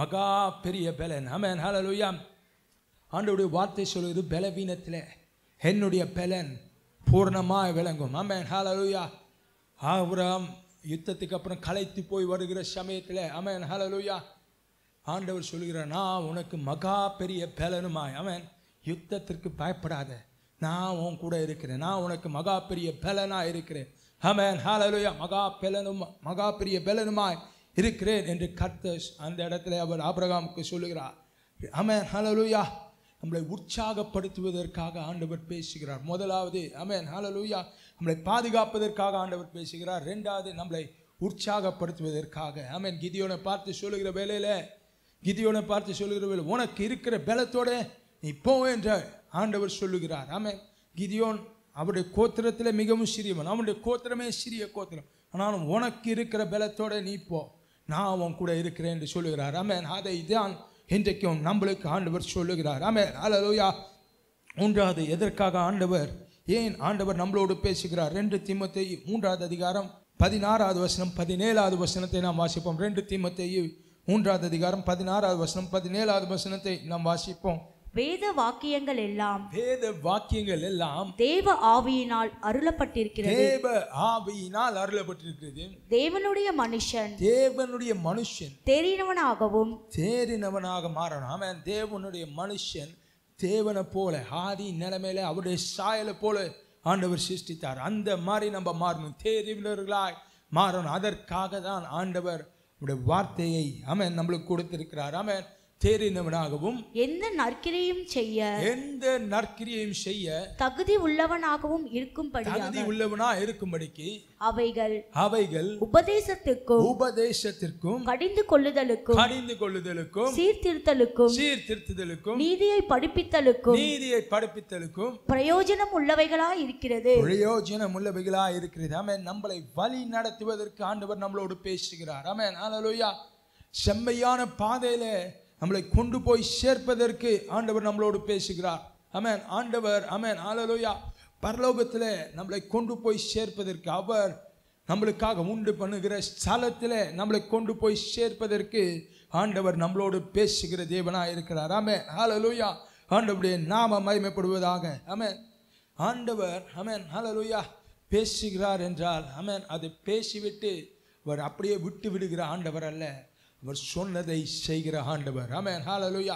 மகா பெரிய பலன் ஆமென் ஹalleluya ஆண்டோடைய வார்த்தை சொல்வது பலவீனத்தில் என்னுடைய பலன் பூர்ணமாக விளங்கும் ஹால ஹலலுயா ஆபுரம் யுத்தத்துக்கு அப்புறம் களைத்து போய் வருகிற சமயத்தில் அமேன் ஹலலுயா ஆண்டவர் சொல்கிறார் நான் உனக்கு மகா பெரிய பலனுமாய் அவன் யுத்தத்திற்கு பயப்படாத நான் உன் கூட இருக்கிறேன் நான் உனக்கு மகா பெரிய பலனாக இருக்கிறேன் ஹமேன் ஹாலலுயா மகா பலனும் மகா பெரிய பலனுமாய் இருக்கிறேன் என்று கர்த்தஸ் அந்த இடத்துல அவர் ஆபிரகாமுக்கு சொல்லுகிறார் அமேன் ஹலலுயா நம்மளை உற்சாகப்படுத்துவதற்காக ஆண்டவர் பேசுகிறார் முதலாவது அமேன் ஹலலூயா நம்மளை பாதுகாப்பதற்காக ஆண்டவர் பேசுகிறார் ரெண்டாவது நம்மளை உற்சாகப்படுத்துவதற்காக அமேன் கிதியோனை பார்த்து சொல்லுகிற வேலையில் கிதியோனை பார்த்து சொல்லுகிற வேலை உனக்கு இருக்கிற பலத்தோட நீ போ என்ற ஆண்டவர் சொல்லுகிறார் ஆமேன் கிதியோன் அவருடைய கோத்திரத்தில் மிகவும் சிறியவன் அவனுடைய கோத்திரமே சிறிய கோத்திரம் ஆனாலும் உனக்கு இருக்கிற பலத்தோட நீ போ நான் அவன் கூட இருக்கிறேன் என்று சொல்லுகிறார் ஆமேன் அதை தான் இன்றைக்கும் நம்மளுக்கு ஆண்டவர் சொல்லுகிறார் ஆமே அலலோயா மூன்றாவது எதற்காக ஆண்டவர் ஏன் ஆண்டவர் நம்மளோடு பேசுகிறார் ரெண்டு தீமத்தை மூன்றாவது அதிகாரம் பதினாறாவது வசனம் பதினேழாவது வசனத்தை நாம் வாசிப்போம் ரெண்டு தீமத்தை மூன்றாவது அதிகாரம் பதினாறாவது வசனம் பதினேழாவது வசனத்தை நாம் வாசிப்போம் வேத வாக்கியங்கள் எல்லாம் வேத வாக்கியங்கள் எல்லாம் தேவ ஆவியினால் அருளப்பட்டிருக்கிறது தேவ ஆவியினால் அருளப்பட்டிருக்கிறது தேவனுடைய மனுஷன் தேவனுடைய மனுஷன் தேரினவனாகவும் தேரினவனாக மாறணும் அவன் தேவனுடைய மனுஷன் தேவனை போல ஆதி நிலைமையில அவருடைய சாயலை போல ஆண்டவர் சிருஷ்டித்தார் அந்த மாதிரி நம்ம மாறணும் தேறினவர்களாய் மாறணும் அதற்காக தான் ஆண்டவர் வார்த்தையை அவன் நம்மளுக்கு கொடுத்திருக்கிறார் அவன் தேறினவனாகவும் எந்த நற்கிரியையும் செய்ய எந்த நற்கிரியையும் செய்ய தகுதி உள்ளவனாகவும் இருக்கும்படி தகுதி உள்ளவனா இருக்கும்படிக்கு அவைகள் அவைகள் உபதேசத்துக்கும் உபதேசத்திற்கும் கடிந்து கொள்ளுதலுக்கும் கடிந்து கொள்ளுதலுக்கும் சீர்திருத்தலுக்கும் சீர்திருத்துதலுக்கும் நீதியை படிப்பித்தலுக்கும் நீதியை படிப்பித்தலுக்கும் பிரயோஜனம் உள்ளவைகளா இருக்கிறது பிரயோஜனம் உள்ளவைகளா இருக்கிறது ஆமே நம்மளை வழி நடத்துவதற்கு ஆண்டவர் நம்மளோடு பேசுகிறார் ஆமே நாளலோயா செம்மையான பாதையில நம்மளை கொண்டு போய் சேர்ப்பதற்கு ஆண்டவர் நம்மளோடு பேசுகிறார் அமேன் ஆண்டவர் அமேன் ஆலலோயா பரலோகத்தில் நம்மளை கொண்டு போய் சேர்ப்பதற்கு அவர் நம்மளுக்காக உண்டு பண்ணுகிற ஸ்தலத்தில் நம்மளை கொண்டு போய் சேர்ப்பதற்கு ஆண்டவர் நம்மளோடு பேசுகிற தேவனாக இருக்கிறார் ஆமே ஹலலூயா ஆண்டவருடைய நாம மயமைப்படுவதாக அமேன் ஆண்டவர் அமேன் ஹலலூயா பேசுகிறார் என்றால் அமேன் அதை பேசிவிட்டு அவர் அப்படியே விட்டு விடுகிற ஆண்டவர் அல்ல அவர் சொன்னதை செய்கிற ஆண்டவர் ஆமேன் ஹாலலுயா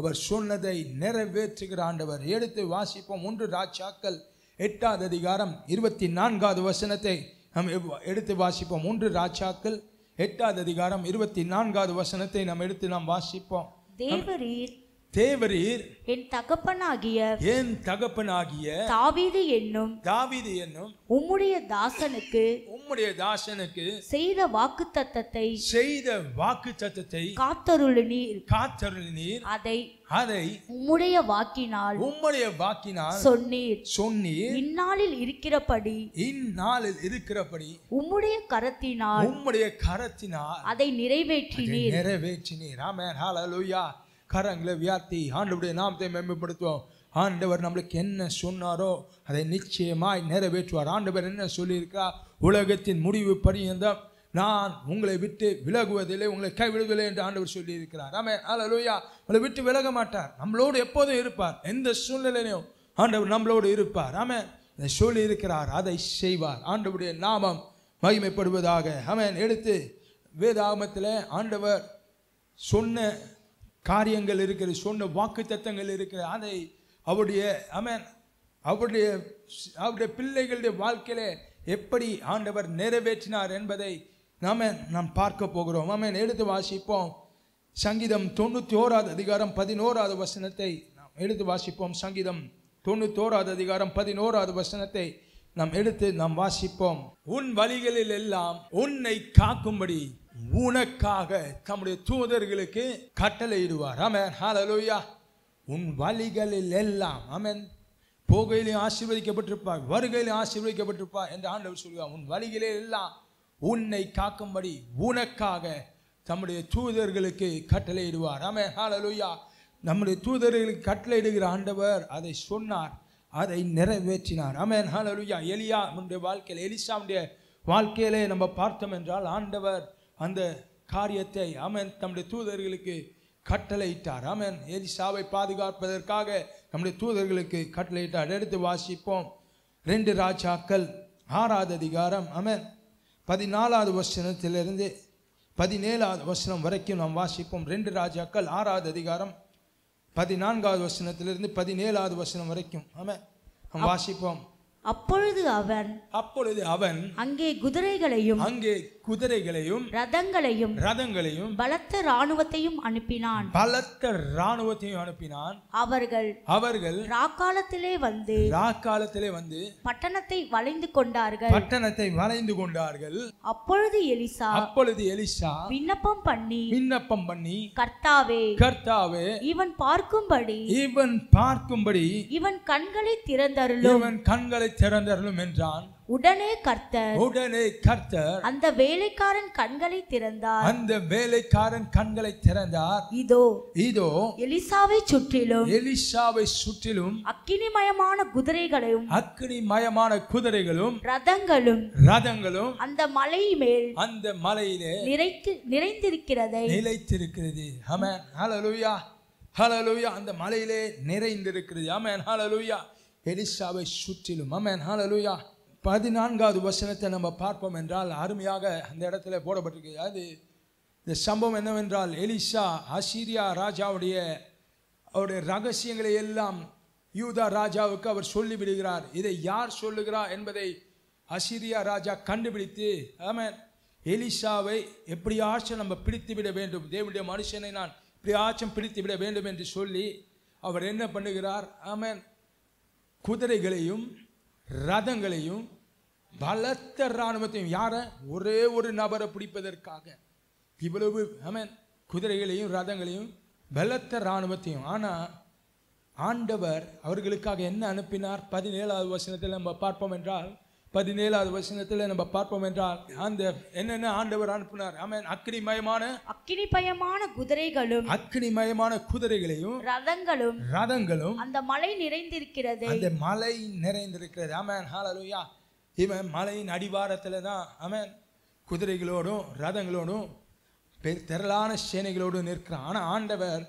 அவர் சொன்னதை நிறைவேற்றுகிற ஆண்டவர் எடுத்து வாசிப்போம் ஒன்று ராஜாக்கள் எட்டாவது அதிகாரம் இருபத்தி நான்காவது வசனத்தை நாம் எடுத்து வாசிப்போம் ஒன்று ராஜாக்கள் எட்டாவது அதிகாரம் இருபத்தி நான்காவது வசனத்தை நாம் எடுத்து நாம் வாசிப்போம் தேவரீர் தேவரீர் என் தகப்பனாகிய என் தகப்பனாகிய தாவீது என்னும் தாவீது என்னும் உம்முடைய தாசனுக்கு உம்முடைய தாசனுக்கு செய்த வாக்கு தத்தத்தை செய்த வாக்கு தத்தத்தை காத்தருள் நீர் காத்தருள் நீர் அதை அதை உம்முடைய வாக்கினால் உம்முடைய வாக்கினால் சொன்னீர் சொன்னீர் இந்நாளில் இருக்கிறபடி இந்நாளில் இருக்கிறபடி உம்முடைய கரத்தினால் உம்முடைய கரத்தினால் அதை நிறைவேற்றினீர் நிறைவேற்றினீர் ஆமென் ஹalleluya கரங்களை வியாத்தி ஆண்டவருடைய நாமத்தை மேம்படுத்துவோம் ஆண்டவர் நம்மளுக்கு என்ன சொன்னாரோ அதை நிச்சயமாய் நிறைவேற்றுவார் ஆண்டவர் என்ன சொல்லியிருக்கா உலகத்தின் முடிவு பரியந்தம் நான் உங்களை விட்டு விலகுவதில்லை உங்களை கைவிடுவதில்லை என்று ஆண்டவர் சொல்லியிருக்கிறார் ஆமே அலலூயா உங்களை விட்டு விலக மாட்டார் நம்மளோடு எப்போதும் இருப்பார் எந்த சூழ்நிலையிலையும் ஆண்டவர் நம்மளோடு இருப்பார் ஆமே அதை சொல்லியிருக்கிறார் அதை செய்வார் ஆண்டவருடைய நாமம் மகிமைப்படுவதாக ஆமேன் எடுத்து வேதாகமத்தில் ஆண்டவர் சொன்ன காரியங்கள் இருக்கிற சொன்ன வாக்கு தத்தங்கள் இருக்கிற அதை அவருடைய அமேன் அவருடைய அவருடைய பிள்ளைகளுடைய வாழ்க்கையில எப்படி ஆண்டவர் நிறைவேற்றினார் என்பதை நாம் நாம் பார்க்க போகிறோம் ஆமேன் எடுத்து வாசிப்போம் சங்கீதம் தொண்ணூத்தி ஓராது அதிகாரம் பதினோராவது வசனத்தை நாம் எடுத்து வாசிப்போம் சங்கீதம் தொண்ணூத்தி ஓராது அதிகாரம் பதினோராவது வசனத்தை நாம் எடுத்து நாம் வாசிப்போம் உன் வழிகளில் எல்லாம் உன்னை காக்கும்படி உனக்காக தம்முடைய தூதர்களுக்கு கட்டளையிடுவார் அமேன் ஹலலோயா உன் வழிகளில் எல்லாம் அமேன் போகையிலையும் ஆசீர்வதிக்கப்பட்டிருப்பாய் வருகையிலும் ஆசீர்வதிக்கப்பட்டிருப்பாய் என்று ஆண்டவர் சொல்லுவார் உன் வழிகளே எல்லாம் உன்னை காக்கும்படி உனக்காக தம்முடைய தூதர்களுக்கு கட்டளையிடுவார் அமேன் ஹாலலுயா நம்முடைய தூதர்களுக்கு கட்டளையிடுகிற ஆண்டவர் அதை சொன்னார் அதை நிறைவேற்றினார் அமேன் ஹாலலுயா எலியா நம்முடைய வாழ்க்கையில் எலிசாவுடைய வாழ்க்கையிலே நம்ம பார்த்தோம் என்றால் ஆண்டவர் அந்த காரியத்தை அமன் தம்முடைய தூதர்களுக்கு கட்டளையிட்டார் அமன் எலிசாவை பாதுகாப்பதற்காக நம்முடைய தூதர்களுக்கு கட்டளையிட்டார் எடுத்து வாசிப்போம் ரெண்டு ராஜாக்கள் ஆறாவது அதிகாரம் அமன் பதினாலாவது வசனத்திலிருந்து பதினேழாவது வசனம் வரைக்கும் நாம் வாசிப்போம் ரெண்டு ராஜாக்கள் ஆறாவது அதிகாரம் பதினான்காவது வசனத்திலிருந்து பதினேழாவது வசனம் வரைக்கும் அமன் நாம் வாசிப்போம் அப்பொழுது அவன் அப்பொழுது அவன் அங்கே குதிரைகளையும் அங்கே குதிரைகளையும் ரதங்களையும் ரதங்களையும் பலத்த ராணுவத்தையும் அனுப்பினான் பலத்த ராணுவத்தையும் அனுப்பினான் அவர்கள் அவர்கள் ராக்காலத்திலே வந்து ராக்காலத்திலே வந்து பட்டணத்தை வளைந்து கொண்டார்கள் பட்டணத்தை வளைந்து கொண்டார்கள் அப்பொழுது எலிசா அப்பொழுது எலிசா விண்ணப்பம் பண்ணி விண்ணப்பம் பண்ணி கர்த்தாவே கர்த்தாவே இவன் பார்க்கும்படி இவன் பார்க்கும்படி இவன் கண்களை திறந்தருளும் இவன் கண்களை திறந்தருளும் என்றான் உடனே கர்த்தர் உடனே கர்த்தர் அந்த வேலைக்காரன் கண்களை திறந்தார் அந்த வேலைக்காரன் கண்களை திறந்தார் இதோ இதோ எலிசாவை சுற்றிலும் எலிசாவை சுற்றிலும் அக்கினிமயமான குதிரைகளையும் அக்கினிமயமான குதிரைகளும் ரதங்களும் ரதங்களும் அந்த மலை மேல் அந்த மலையிலே நிறைத்து நிறைந்திருக்கிறதை நிலைத்திருக்கிறது ஆமென் ஹalleluya ஹalleluya அந்த மலையிலே நிறைந்திருக்கிறது ஆமென் ஹalleluya எலிசாவை சுற்றிலும் ஆமென் ஹalleluya பதினான்காவது வசனத்தை நம்ம பார்ப்போம் என்றால் அருமையாக அந்த இடத்துல போடப்பட்டிருக்கு அது இந்த சம்பவம் என்னவென்றால் எலிசா அசீரியா ராஜாவுடைய அவருடைய ரகசியங்களை எல்லாம் யூதா ராஜாவுக்கு அவர் சொல்லிவிடுகிறார் இதை யார் சொல்லுகிறார் என்பதை அசீரியா ராஜா கண்டுபிடித்து ஆமாம் எலிசாவை எப்படியாச்சும் நம்ம பிடித்து விட வேண்டும் தேவனுடைய மனுஷனை நான் எப்படியாச்சும் பிடித்து விட வேண்டும் என்று சொல்லி அவர் என்ன பண்ணுகிறார் ஆமாம் குதிரைகளையும் ரதங்களையும் பலத்த இராணுவத்தையும் யார ஒரே ஒரு நபரை பிடிப்பதற்காக இவ்வளவு குதிரைகளையும் ரதங்களையும் பலத்த இராணுவத்தையும் ஆனால் ஆண்டவர் அவர்களுக்காக என்ன அனுப்பினார் பதினேழாவது வசனத்தில் நம்ம பார்ப்போம் என்றால் பதினேழாவது வசனத்தில் நம்ம பார்ப்போம் என்றால் அந்த என்னென்ன ஆண்டவர் அனுப்பினார் ஆமென் அக்னிமயமான அக்னிமயமான குதிரைகளும் அக்னிமயமான குதிரைகளையும் ரதங்களும் ரதங்களும் அந்த மலை நிறைந்திருக்கிறது அந்த மலை நிறைந்திருக்கிறது ஆமென் ஹாலலுயா இவன் மலையின் அடிவாரத்தில் தான் ஆமென் குதிரைகளோடும் ரதங்களோடும் திரளான சேனைகளோடும் நிற்கிறான் ஆனால் ஆண்டவர்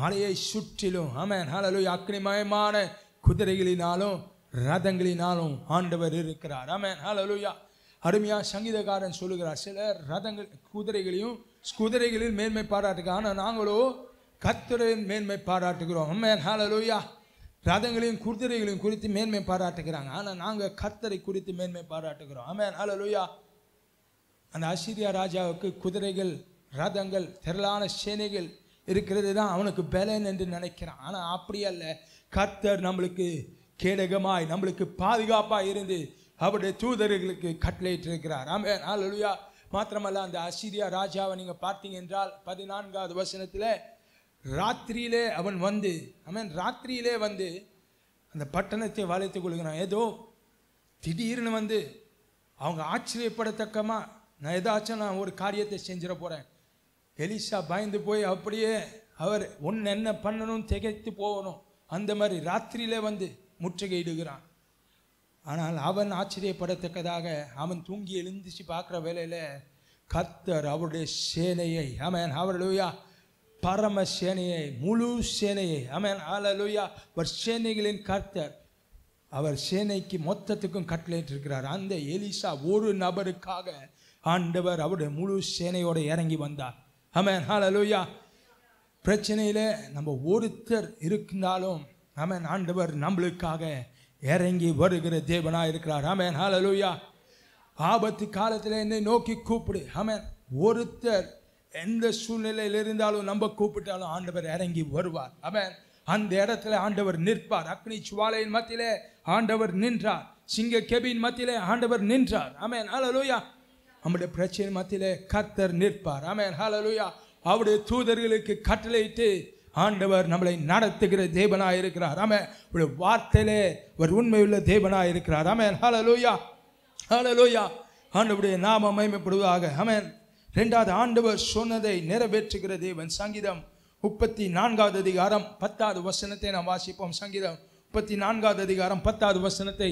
மலையை சுற்றிலும் ஆமென் ஹalleluya அக்னிமயமான குதிரைகளினாலும் ரதங்களினாலும் ஆண்டவர் இருக்கிறார் ஆமேன் ஹலலுயா அருமையாக சங்கீதக்காரன் சொல்லுகிறார் சில ரதங்கள் குதிரைகளையும் குதிரைகளில் மேன்மை பாராட்டுங்க ஆனால் நாங்களோ கத்துரையின் மேன்மை பாராட்டுகிறோம் ஆமேன் ஹலலுயா ரதங்களையும் குதிரைகளையும் குறித்து மேன்மை பாராட்டுகிறாங்க ஆனால் நாங்கள் கத்தரை குறித்து மேன்மை பாராட்டுகிறோம் ஆமேன் ஹலலுயா அந்த அசிரியா ராஜாவுக்கு குதிரைகள் ரதங்கள் திரளான சேனைகள் இருக்கிறது தான் அவனுக்கு பலன் என்று நினைக்கிறான் ஆனால் அப்படி அல்ல கர்த்தர் நம்மளுக்கு கேடகமாய் நம்மளுக்கு பாதுகாப்பாக இருந்து அவருடைய தூதர்களுக்கு கட்டளையிட்டு இருக்கிறார் ஆமே நாலுயா மாத்திரமல்ல அந்த அசிரியா ராஜாவை நீங்கள் பார்த்தீங்க என்றால் பதினான்காவது வசனத்தில் ராத்திரியிலே அவன் வந்து அவன் ராத்திரியிலே வந்து அந்த பட்டணத்தை வளைத்து கொள்கிறான் ஏதோ திடீர்னு வந்து அவங்க ஆச்சரியப்படத்தக்கமாக நான் ஏதாச்சும் நான் ஒரு காரியத்தை செஞ்சிட போகிறேன் எலிசா பயந்து போய் அப்படியே அவர் ஒன்று என்ன பண்ணணும் திகைத்து போகணும் அந்த மாதிரி ராத்திரியிலே வந்து முற்றுகையிடுகிறான் ஆனால் அவன் ஆச்சரியப்படத்தக்கதாக அவன் தூங்கி எழுந்திச்சு பார்க்குற வேலையில் கத்தர் அவருடைய சேனையை அவன் அவர்லூயா பரம சேனையை முழு சேனையை அவன் ஆலலுயா அவர் சேனைகளின் கர்த்தர் அவர் சேனைக்கு மொத்தத்துக்கும் கட்டளையிட்டிருக்கிறார் அந்த எலிசா ஒரு நபருக்காக ஆண்டவர் அவருடைய முழு சேனையோடு இறங்கி வந்தார் அவன் ஆலலுயா பிரச்சனையில் நம்ம ஒருத்தர் இருந்தாலும் ஆமன் ஆண்டவர் நம்மளுக்காக இறங்கி வருகிற தேவனாக இருக்கிறார் ஆமன் ஹாலலூயா ஆபத்து காலத்தில் என்னை நோக்கி கூப்பிடு ஆமன் ஒருத்தர் எந்த சூழ்நிலையில் இருந்தாலும் நம்ம கூப்பிட்டாலும் ஆண்டவர் இறங்கி வருவார் ஆமன் அந்த இடத்துல ஆண்டவர் நிற்பார் அக்னி சுவாலையின் மத்தியிலே ஆண்டவர் நின்றார் சிங்க கெபின் மத்தியிலே ஆண்டவர் நின்றார் ஆமேன் ஹாலலூயா நம்முடைய பிரச்சனை மத்தியிலே கர்த்தர் நிற்பார் ஆமேன் ஹாலலூயா அவருடைய தூதர்களுக்கு கட்டளையிட்டு ஆண்டவர் நம்மளை நடத்துகிற தேவனாக இருக்கிறார் ஆமே ஒரு வார்த்தையிலே ஒரு உண்மை உள்ள தேவனாக இருக்கிறார் ஆமே ஹலலோயா ஹலலோயா ஆண்டவுடைய நாம மயமைப்படுவதாக ஆமே ரெண்டாவது ஆண்டவர் சொன்னதை நிறைவேற்றுகிற தேவன் சங்கீதம் முப்பத்தி நான்காவது அதிகாரம் பத்தாவது வசனத்தை நாம் வாசிப்போம் சங்கீதம் முப்பத்தி நான்காவது அதிகாரம் பத்தாவது வசனத்தை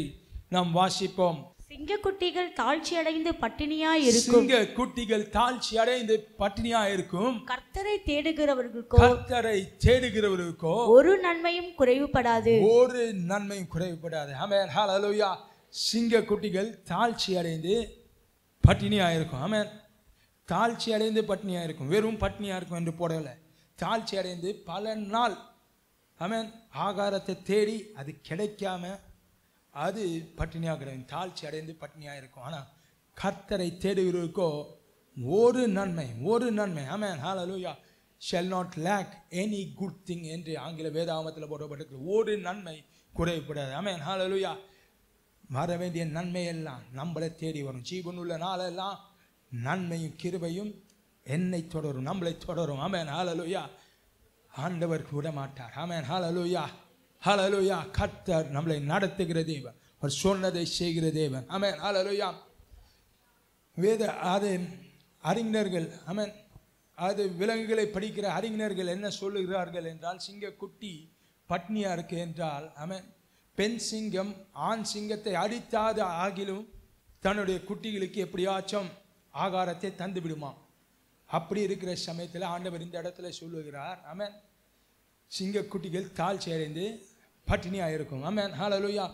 நாம் வாசிப்போம் சிங்கக்குட்டிகள் தாழ்ச்சி அடைந்து பட்டினியா இருக்கும் சிங்க குட்டிகள் தாழ்ச்சி அடைந்து பட்டினியா இருக்கும் கர்த்தரை தேடுகிறவர்களுக்கோ கர்த்தரை தேடுகிறவர்களுக்கோ ஒரு நன்மையும் குறைவுபடாது ஒரு நன்மையும் குறைவுபடாது ஆமென் ஹalleluya சிங்க குட்டிகள் தாழ்ச்சி அடைந்து பட்டினியா இருக்கும் ஆமென் தாழ்ச்சி அடைந்து பட்டினியா இருக்கும் வெறும் பட்டினியா இருக்கும் என்று போடல தாழ்ச்சி அடைந்து பல நாள் ஆமென் ஆகாரத்தை தேடி அது கிடைக்காம அது பட்டினியாக கிடையாது தாழ்ச்சி அடைந்து பட்டினியாக இருக்கும் ஆனால் கர்த்தரை தேடுகிறவருக்கோ ஒரு நன்மை ஒரு நன்மை ஆமேன் ஹாலலூயா shall not lack any good thing என்று ஆங்கில வேதாமத்தில் போடப்பட்டிருக்கிறது ஒரு நன்மை குறையப்படாது ஆமேன் ஹாலலூயா வர வேண்டிய நன்மையெல்லாம் நம்மளை தேடி வரும் ஜீவன் உள்ள நாளெல்லாம் நன்மையும் கிருவையும் என்னை தொடரும் நம்மளை தொடரும் ஆமேன் ஹாலலூயா ஆண்டவர் மாட்டார் ஆமேன் ஹாலலூயா ஹலலுயா கர்த்தர் நம்மளை நடத்துகிற தேவன் அவர் சொன்னதை செய்கிற தேவன் அமேன் ஹலலுயா வேத அது அறிஞர்கள் அமேன் அது விலங்குகளை படிக்கிற அறிஞர்கள் என்ன சொல்லுகிறார்கள் என்றால் குட்டி பட்னியாக இருக்கு என்றால் அமேன் பெண் சிங்கம் ஆண் சிங்கத்தை அடித்தாத ஆகிலும் தன்னுடைய குட்டிகளுக்கு எப்படியாச்சும் ஆகாரத்தை தந்து விடுமா அப்படி இருக்கிற சமயத்தில் ஆண்டவர் இந்த இடத்துல சொல்லுகிறார் அமேன் குட்டிகள் தாழ்ச்சி அடைந்து பட்டினியாக இருக்கும் ஆமாம் ஹலலுயா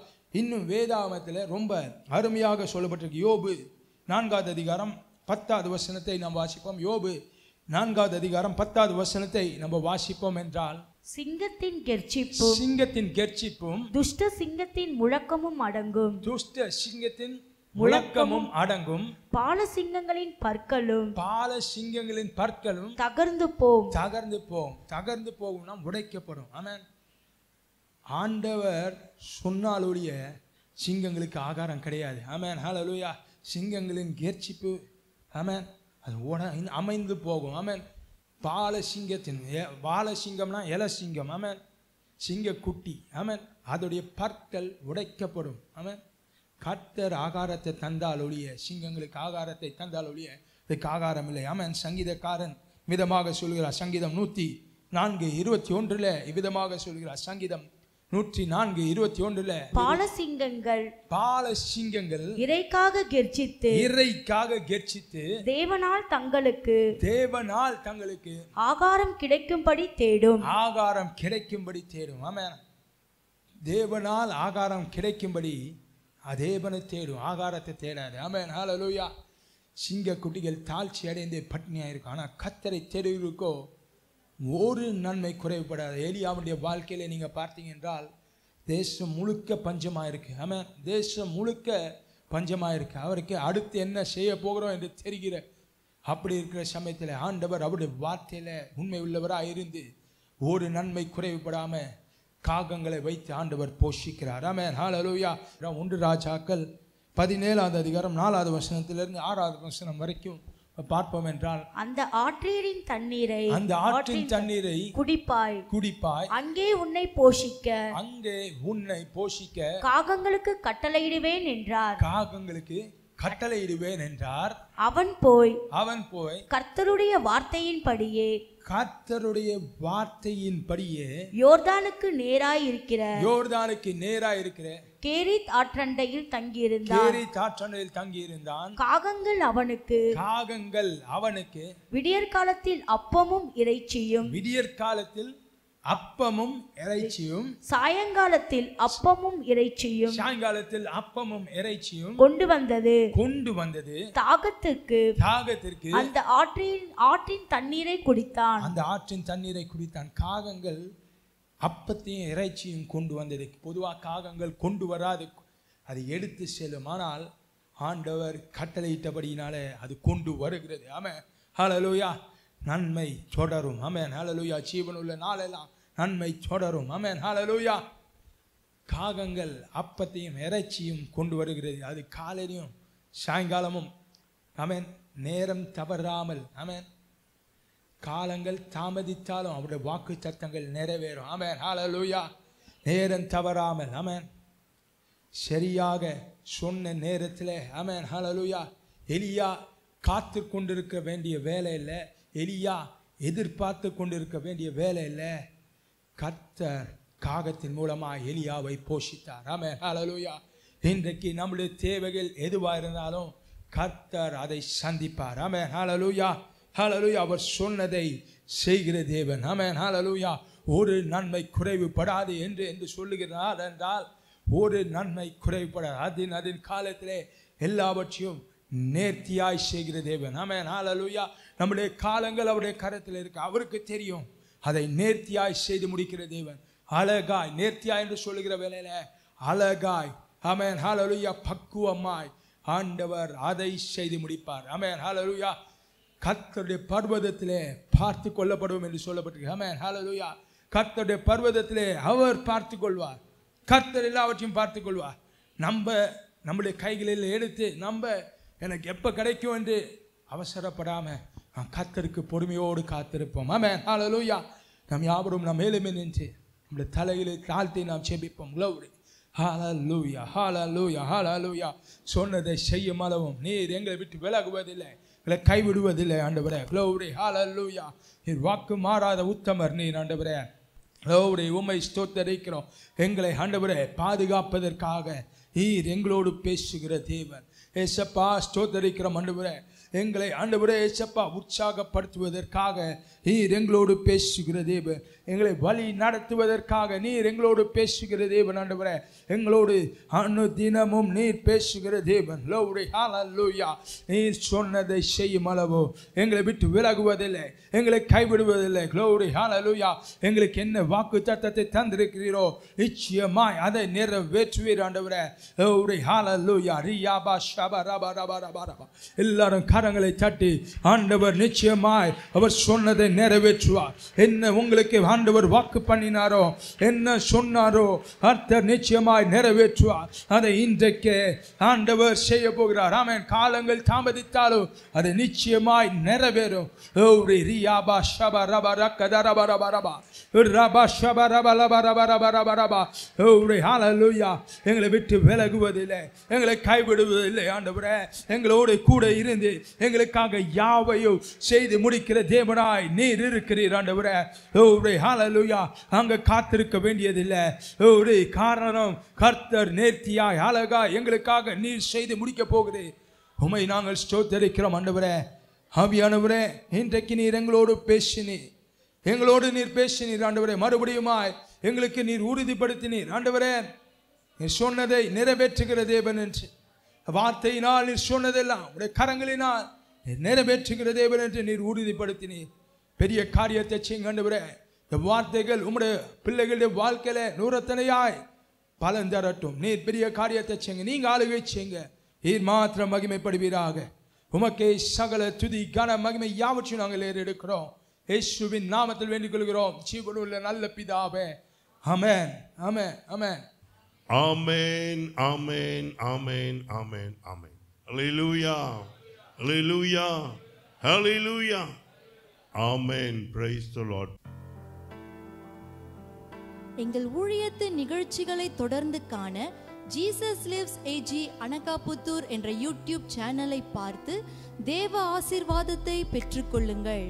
இன்னும் வேதாமத்தில் ரொம்ப அருமையாக சொல்லப்பட்டிருக்கு யோபு நான்காவது அதிகாரம் பத்தாவது வசனத்தை நாம் வாசிப்போம் யோபு நான்காவது அதிகாரம் பத்தாவது வசனத்தை நம்ம வாசிப்போம் என்றால் சிங்கத்தின் கெர்ச்சிப்பும் சிங்கத்தின் கெர்ச்சிப்பும் துஷ்ட சிங்கத்தின் முழக்கமும் அடங்கும் துஷ்ட சிங்கத்தின் முழக்கமும் அடங்கும் பால சிங்கங்களின் பற்களும் பால சிங்கங்களின் பற்களும் தகர்ந்து போகும் தகர்ந்து போம் தகர்ந்து போகும்னா உடைக்கப்படும் ஆமாம் ஆண்டவர் சொன்னாலுடைய சிங்கங்களுக்கு ஆகாரம் கிடையாது ஆமேன் லூயா சிங்கங்களின் கேர்ச்சிப்பு ஆமேன் அது உட அமைந்து போகும் ஆமேன் சிங்கம்னா பாலசிங்கம்னா சிங்கம் ஆமேன் சிங்கக்குட்டி ஆமேன் அதோடைய பற்கள் உடைக்கப்படும் ஆமேன் கர்த்தர் ஆகாரத்தை தந்தால் ஒழிய சிங்கங்களுக்கு ஆகாரத்தை தந்தால் ஒழிய இதுக்கு ஆகாரம் இல்லை ஆமேன் சங்கீதக்காரன் விதமாக சொல்கிறார் சங்கீதம் நூற்றி நான்கு இருபத்தி ஒன்றில் இவ்விதமாக சொல்கிறார் சங்கீதம் நூற்றி நான்கு இருபத்தி ஒன்றுல பாலசிங்கங்கள் பாலசிங்கங்கள் இறைக்காக கெர்ச்சித்து இறைக்காக கெர்ச்சித்து தேவனால் தங்களுக்கு தேவனால் தங்களுக்கு ஆகாரம் கிடைக்கும்படி தேடும் ஆகாரம் கிடைக்கும்படி தேடும் ஆமா தேவனால் ஆகாரம் கிடைக்கும்படி அதேவனை தேடும் ஆகாரத்தை தேடாது ஆமேன் ஹalleluya சிங்க குட்டிகள் தாழ்ச்சி அடைந்து பட்டினியாக இருக்கும் ஆனால் கத்தரை தேடுகிறோம் ஒரு நன்மை குறைவுபடாது ஏலியாவுடைய வாழ்க்கையில் நீங்கள் பார்த்தீங்க என்றால் தேசம் முழுக்க பஞ்சமாக இருக்குது ஆமாம் தேசம் முழுக்க பஞ்சமாக இருக்கு அவருக்கு அடுத்து என்ன செய்ய போகிறோம் என்று தெரிகிற அப்படி இருக்கிற சமயத்தில் ஆண்டவர் அவருடைய வார்த்தையில் உண்மை உள்ளவராக இருந்து ஒரு நன்மை குறைவுபடாமல் காகங்களை வைத்து ஆண்டவர் போஷிக்கிறார் ஆமாம் ஹாலலோயா ஒன்று ராஜாக்கள் பதினேழாவது அதிகாரம் நாலாவது வசனத்திலிருந்து ஆறாவது வசனம் வரைக்கும் பார்ப்போம் என்றால் அந்த ஆற்றீரின் தண்ணீரை அந்த ஆற்றின் தண்ணீரை குடிப்பாய் குடிப்பாய் அங்கே உன்னை போஷிக்க அங்கே உன்னை போஷிக்க காகங்களுக்கு கட்டளையிடுவேன் என்றார் காகங்களுக்கு கட்டளையிடுவேன் என்றார் அவன் போய் அவன் போய் கர்த்தருடைய வார்த்தையின் படியே கர்த்தருடைய வார்த்தையின் படியே யோர்தானுக்கு நேராய் இருக்கிற யோர்தானுக்கு நேராய் இருக்கிற கேரித் ஆற்றண்டையில் தங்கியிருந்தான் கேரித் ஆற்றண்டையில் தங்கியிருந்தான் காகங்கள் அவனுக்கு காகங்கள் அவனுக்கு விடியற் காலத்தில் அப்பமும் இறைச்சியும் விடியற் காலத்தில் அப்பமும் இறைச்சியும் சாயங்காலத்தில் அப்பமும் இறைச்சியும் சாயங்காலத்தில் அப்பமும் இறைச்சியும் கொண்டு வந்தது கொண்டு வந்தது தாகத்துக்கு தாகத்திற்கு அந்த ஆற்றின் ஆற்றின் தண்ணீரை குடித்தான் அந்த ஆற்றின் தண்ணீரை குடித்தான் காகங்கள் அப்பத்தையும் இறைச்சியும் கொண்டு வந்தது பொதுவாக காகங்கள் கொண்டு வராது அது எடுத்து செல்லும் ஆனால் ஆண்டவர் கட்டளையிட்டபடியினாலே அது கொண்டு வருகிறது ஆமே ஹலலூயா நன்மை தொடரும் ஆமேன் ஹலலோயா ஜீவனுள்ள நாளெல்லாம் நன்மை தொடரும் அமேன் ஹலலோயா காகங்கள் அப்பத்தையும் இறைச்சியும் கொண்டு வருகிறது அது காலையிலையும் சாயங்காலமும் ஆமேன் நேரம் தவறாமல் ஆமேன் காலங்கள் தாமதித்தாலும் அவருடைய வாக்கு சத்தங்கள் நிறைவேறும் ஆமேன் ஹாலலூயா நேரம் தவறாமல் ஆமேன் சரியாக சொன்ன நேரத்தில் ஆமேன் ஹாலலூயா எலியா காத்து கொண்டிருக்க வேண்டிய வேலை இல்லை எலியா எதிர்பார்த்து கொண்டிருக்க வேண்டிய வேலை இல்லை கத்தர் காகத்தின் மூலமாக எலியாவை போஷித்தார் ஆமேன் ஹாலலூயா இன்றைக்கு நம்முடைய தேவைகள் எதுவாக இருந்தாலும் கர்த்தர் அதை சந்திப்பார் ஆமேன் ஹாலலூயா ஹலலுயா அவர் சொன்னதை செய்கிற தேவன் ஆமேன் ஹாலலுயா ஒரு நன்மை குறைவுபடாது என்று என்று சொல்லுகிறார் என்றால் ஒரு நன்மை குறைவுபடாது அதன் அதன் காலத்திலே எல்லாவற்றையும் நேர்த்தியாய் செய்கிற தேவன் ஆமேன் ஹாலலுயா நம்முடைய காலங்கள் அவருடைய கரத்தில் இருக்கு அவருக்கு தெரியும் அதை நேர்த்தியாய் செய்து முடிக்கிற தேவன் அழகாய் நேர்த்தியாய் என்று சொல்லுகிற வேலையில அழகாய் அமேன் ஹாலலுயா பக்குவமாய் ஆண்டவர் அதை செய்து முடிப்பார் அமேன் ஹாலலுயா கர்த்தருடைய பர்வதத்திலே பார்த்து கொள்ளப்படுவோம் என்று சொல்லப்பட்டிருக்கு ஹமேன் லூயா கர்த்தருடைய பர்வதத்திலே அவர் பார்த்து கொள்வார் கர்த்தர் எல்லாவற்றையும் பார்த்து கொள்வார் நம்ம நம்முடைய கைகளில் எடுத்து நம்ம எனக்கு எப்போ கிடைக்கும் என்று அவசரப்படாமல் கர்த்தருக்கு பொறுமையோடு காத்திருப்போம் ஆமாம் ஹலோயா நம் யாவரும் நம் மேலுமே நின்று நம்முடைய தலையிலே தாழ்த்தி நாம் செபிப்போம் க்ளவுடு ஹாலலூயா ஹாலா ஹாலலூயா சொன்னதை செய்யும் அளவும் நீர் எங்களை விட்டு விலகுவதில்லை எங்களை கைவிடுவதில்லை ஆண்டவரே ஹால ஹாலல்லூயா நீர் வாக்கு மாறாத உத்தமர் நீர் ஆண்டவரே க்ளோரி உமை ஸ்தோத்தரிக்கிறோம் எங்களை ஆண்டவரே பாதுகாப்பதற்காக நீர் எங்களோடு பேசுகிற தேவன் ஏசப்பா ஸ்தோத்தரிக்கிறோம் ஆண்டவரே எங்களை ஆண்டவரே ஏசப்பா உற்சாகப்படுத்துவதற்காக நீர் எங்களோடு பேசுகிற தேவ எங்களை வழி நடத்துவதற்காக நீர் எங்களோடு பேசுகிற தேவன் ஆண்டவரே எங்களோடு அணு தினமும் நீர் பேசுகிற தேவன் லோடி ஹாலூயா நீர் சொன்னதை செய்யும் அளவோ எங்களை விட்டு விலகுவதில்லை எங்களை கைவிடுவதில்லை ஹால ஹாலூயா எங்களுக்கு என்ன வாக்கு தத்தத்தை தந்திருக்கிறீரோ நிச்சயமாய் அதை நிறைவேற்றுவீர் ஆண்டவரே லோடி ஹாலூயா ரியாபா ஷபா ரபா ரபா ரபா ரபா எல்லாரும் கரங்களை தட்டி ஆண்டவர் நிச்சயமாய் அவர் சொன்னதை நிறைவேற்றுவார் என்ன உங்களுக்கு ஆண்டவர் வாக்கு பண்ணினாரோ என்ன சொன்னாரோ கர்த்தர் நிச்சயமாய் நிறைவேற்றுவார் அதை இன்றைக்கே ஆண்டவர் செய்ய போகிறார் ஆமன் காலங்கள் தாமதித்தாலும் அது நிச்சயமாய் நிறைவேறும் ஷபா ரபா ஷபா எங்களை விட்டு விலகுவதில்லை எங்களை கைவிடுவதில்லை ஆண்டவரே எங்களோடு கூட இருந்து எங்களுக்காக யாவையும் செய்து முடிக்கிற தேவனாய் நீர் இருக்கிறீர் ஆண்டவர ஓரே ஹாலலுயா அங்கே காத்திருக்க வேண்டியதில்லை ஒரு காரணம் கர்த்தர் நேர்த்தியாய் அழகா எங்களுக்காக நீர் செய்து முடிக்க போகுது உமை நாங்கள் ஸ்தோத்தரிக்கிறோம் ஆண்டவரே ஆவியானவரே இன்றைக்கு நீர் எங்களோடு பேசினீர் எங்களோடு நீர் பேசினீர் ஆண்டவரே மறுபடியுமாய் எங்களுக்கு நீர் உறுதிப்படுத்தினீர் ஆண்டவரே நீ சொன்னதை நிறைவேற்றுகிற தேவன் என்று வார்த்தையினால் நீர் சொன்னதெல்லாம் உடைய கரங்களினால் நிறைவேற்றுகிற தேவன் என்று நீர் உறுதிப்படுத்தினீர் பெரிய காரியத்தை செய்யுங்கண்டவரே வார்த்தைகள் உங்களுடைய பிள்ளைகளுடைய வாழ்க்கையில நூறத்தனையாய் பலன் தரட்டும் நீர் பெரிய காரியத்தை செய்யுங்க நீங்க ஆளுகை செய்யுங்க நீர் மாத்திரம் மகிமைப்படுவீராக உமக்கே சகல துதி கன மகிமை யாவற்றையும் நாங்கள் ஏறெடுக்கிறோம் ஏசுவின் நாமத்தில் வேண்டிக் கொள்கிறோம் ஜீவனுள்ள நல்ல பிதாவே அமேன் அமேன் அமேன் ஆமேன் ஆமேன் ஆமேன் ஆமேன் ஆமேன் ஹalleluya ஹalleluya ஹalleluya பிரைஸ் லார்ட் எங்கள் ஊழியத்து நிகழ்ச்சிகளை தொடர்ந்து காண ஜீசஸ் லிவ்ஸ் ஏஜி அனகாபுத்தூர் என்ற யூடியூப் சேனலை பார்த்து தேவ ஆசிர்வாதத்தை பெற்றுக்கொள்ளுங்கள்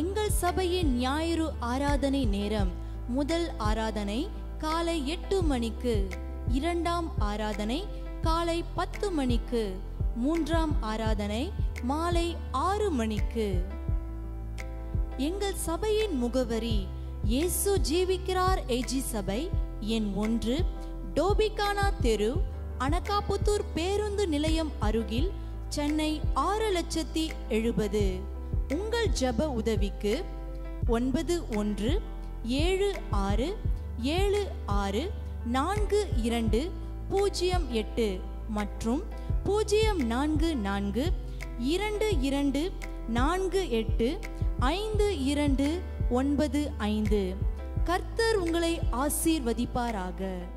எங்கள் சபையின் ஞாயிறு ஆராதனை நேரம் முதல் ஆராதனை காலை எட்டு மணிக்கு இரண்டாம் ஆராதனை காலை பத்து மணிக்கு மூன்றாம் ஆராதனை மாலை ஆறு மணிக்கு எங்கள் சபையின் முகவரி இயேசு ஜீவிக்கிறார் ஏஜி சபை என் ஒன்று டோபிகானா தெரு அனகாபுத்தூர் பேருந்து நிலையம் அருகில் சென்னை ஆறு லட்சத்தி எழுபது உங்கள் ஜப உதவிக்கு ஒன்பது ஒன்று ஏழு ஆறு ஏழு ஆறு நான்கு இரண்டு பூஜ்ஜியம் எட்டு மற்றும் பூஜ்ஜியம் நான்கு நான்கு இரண்டு இரண்டு நான்கு எட்டு ஐந்து இரண்டு ஒன்பது ஐந்து கர்த்தர் உங்களை ஆசீர்வதிப்பாராக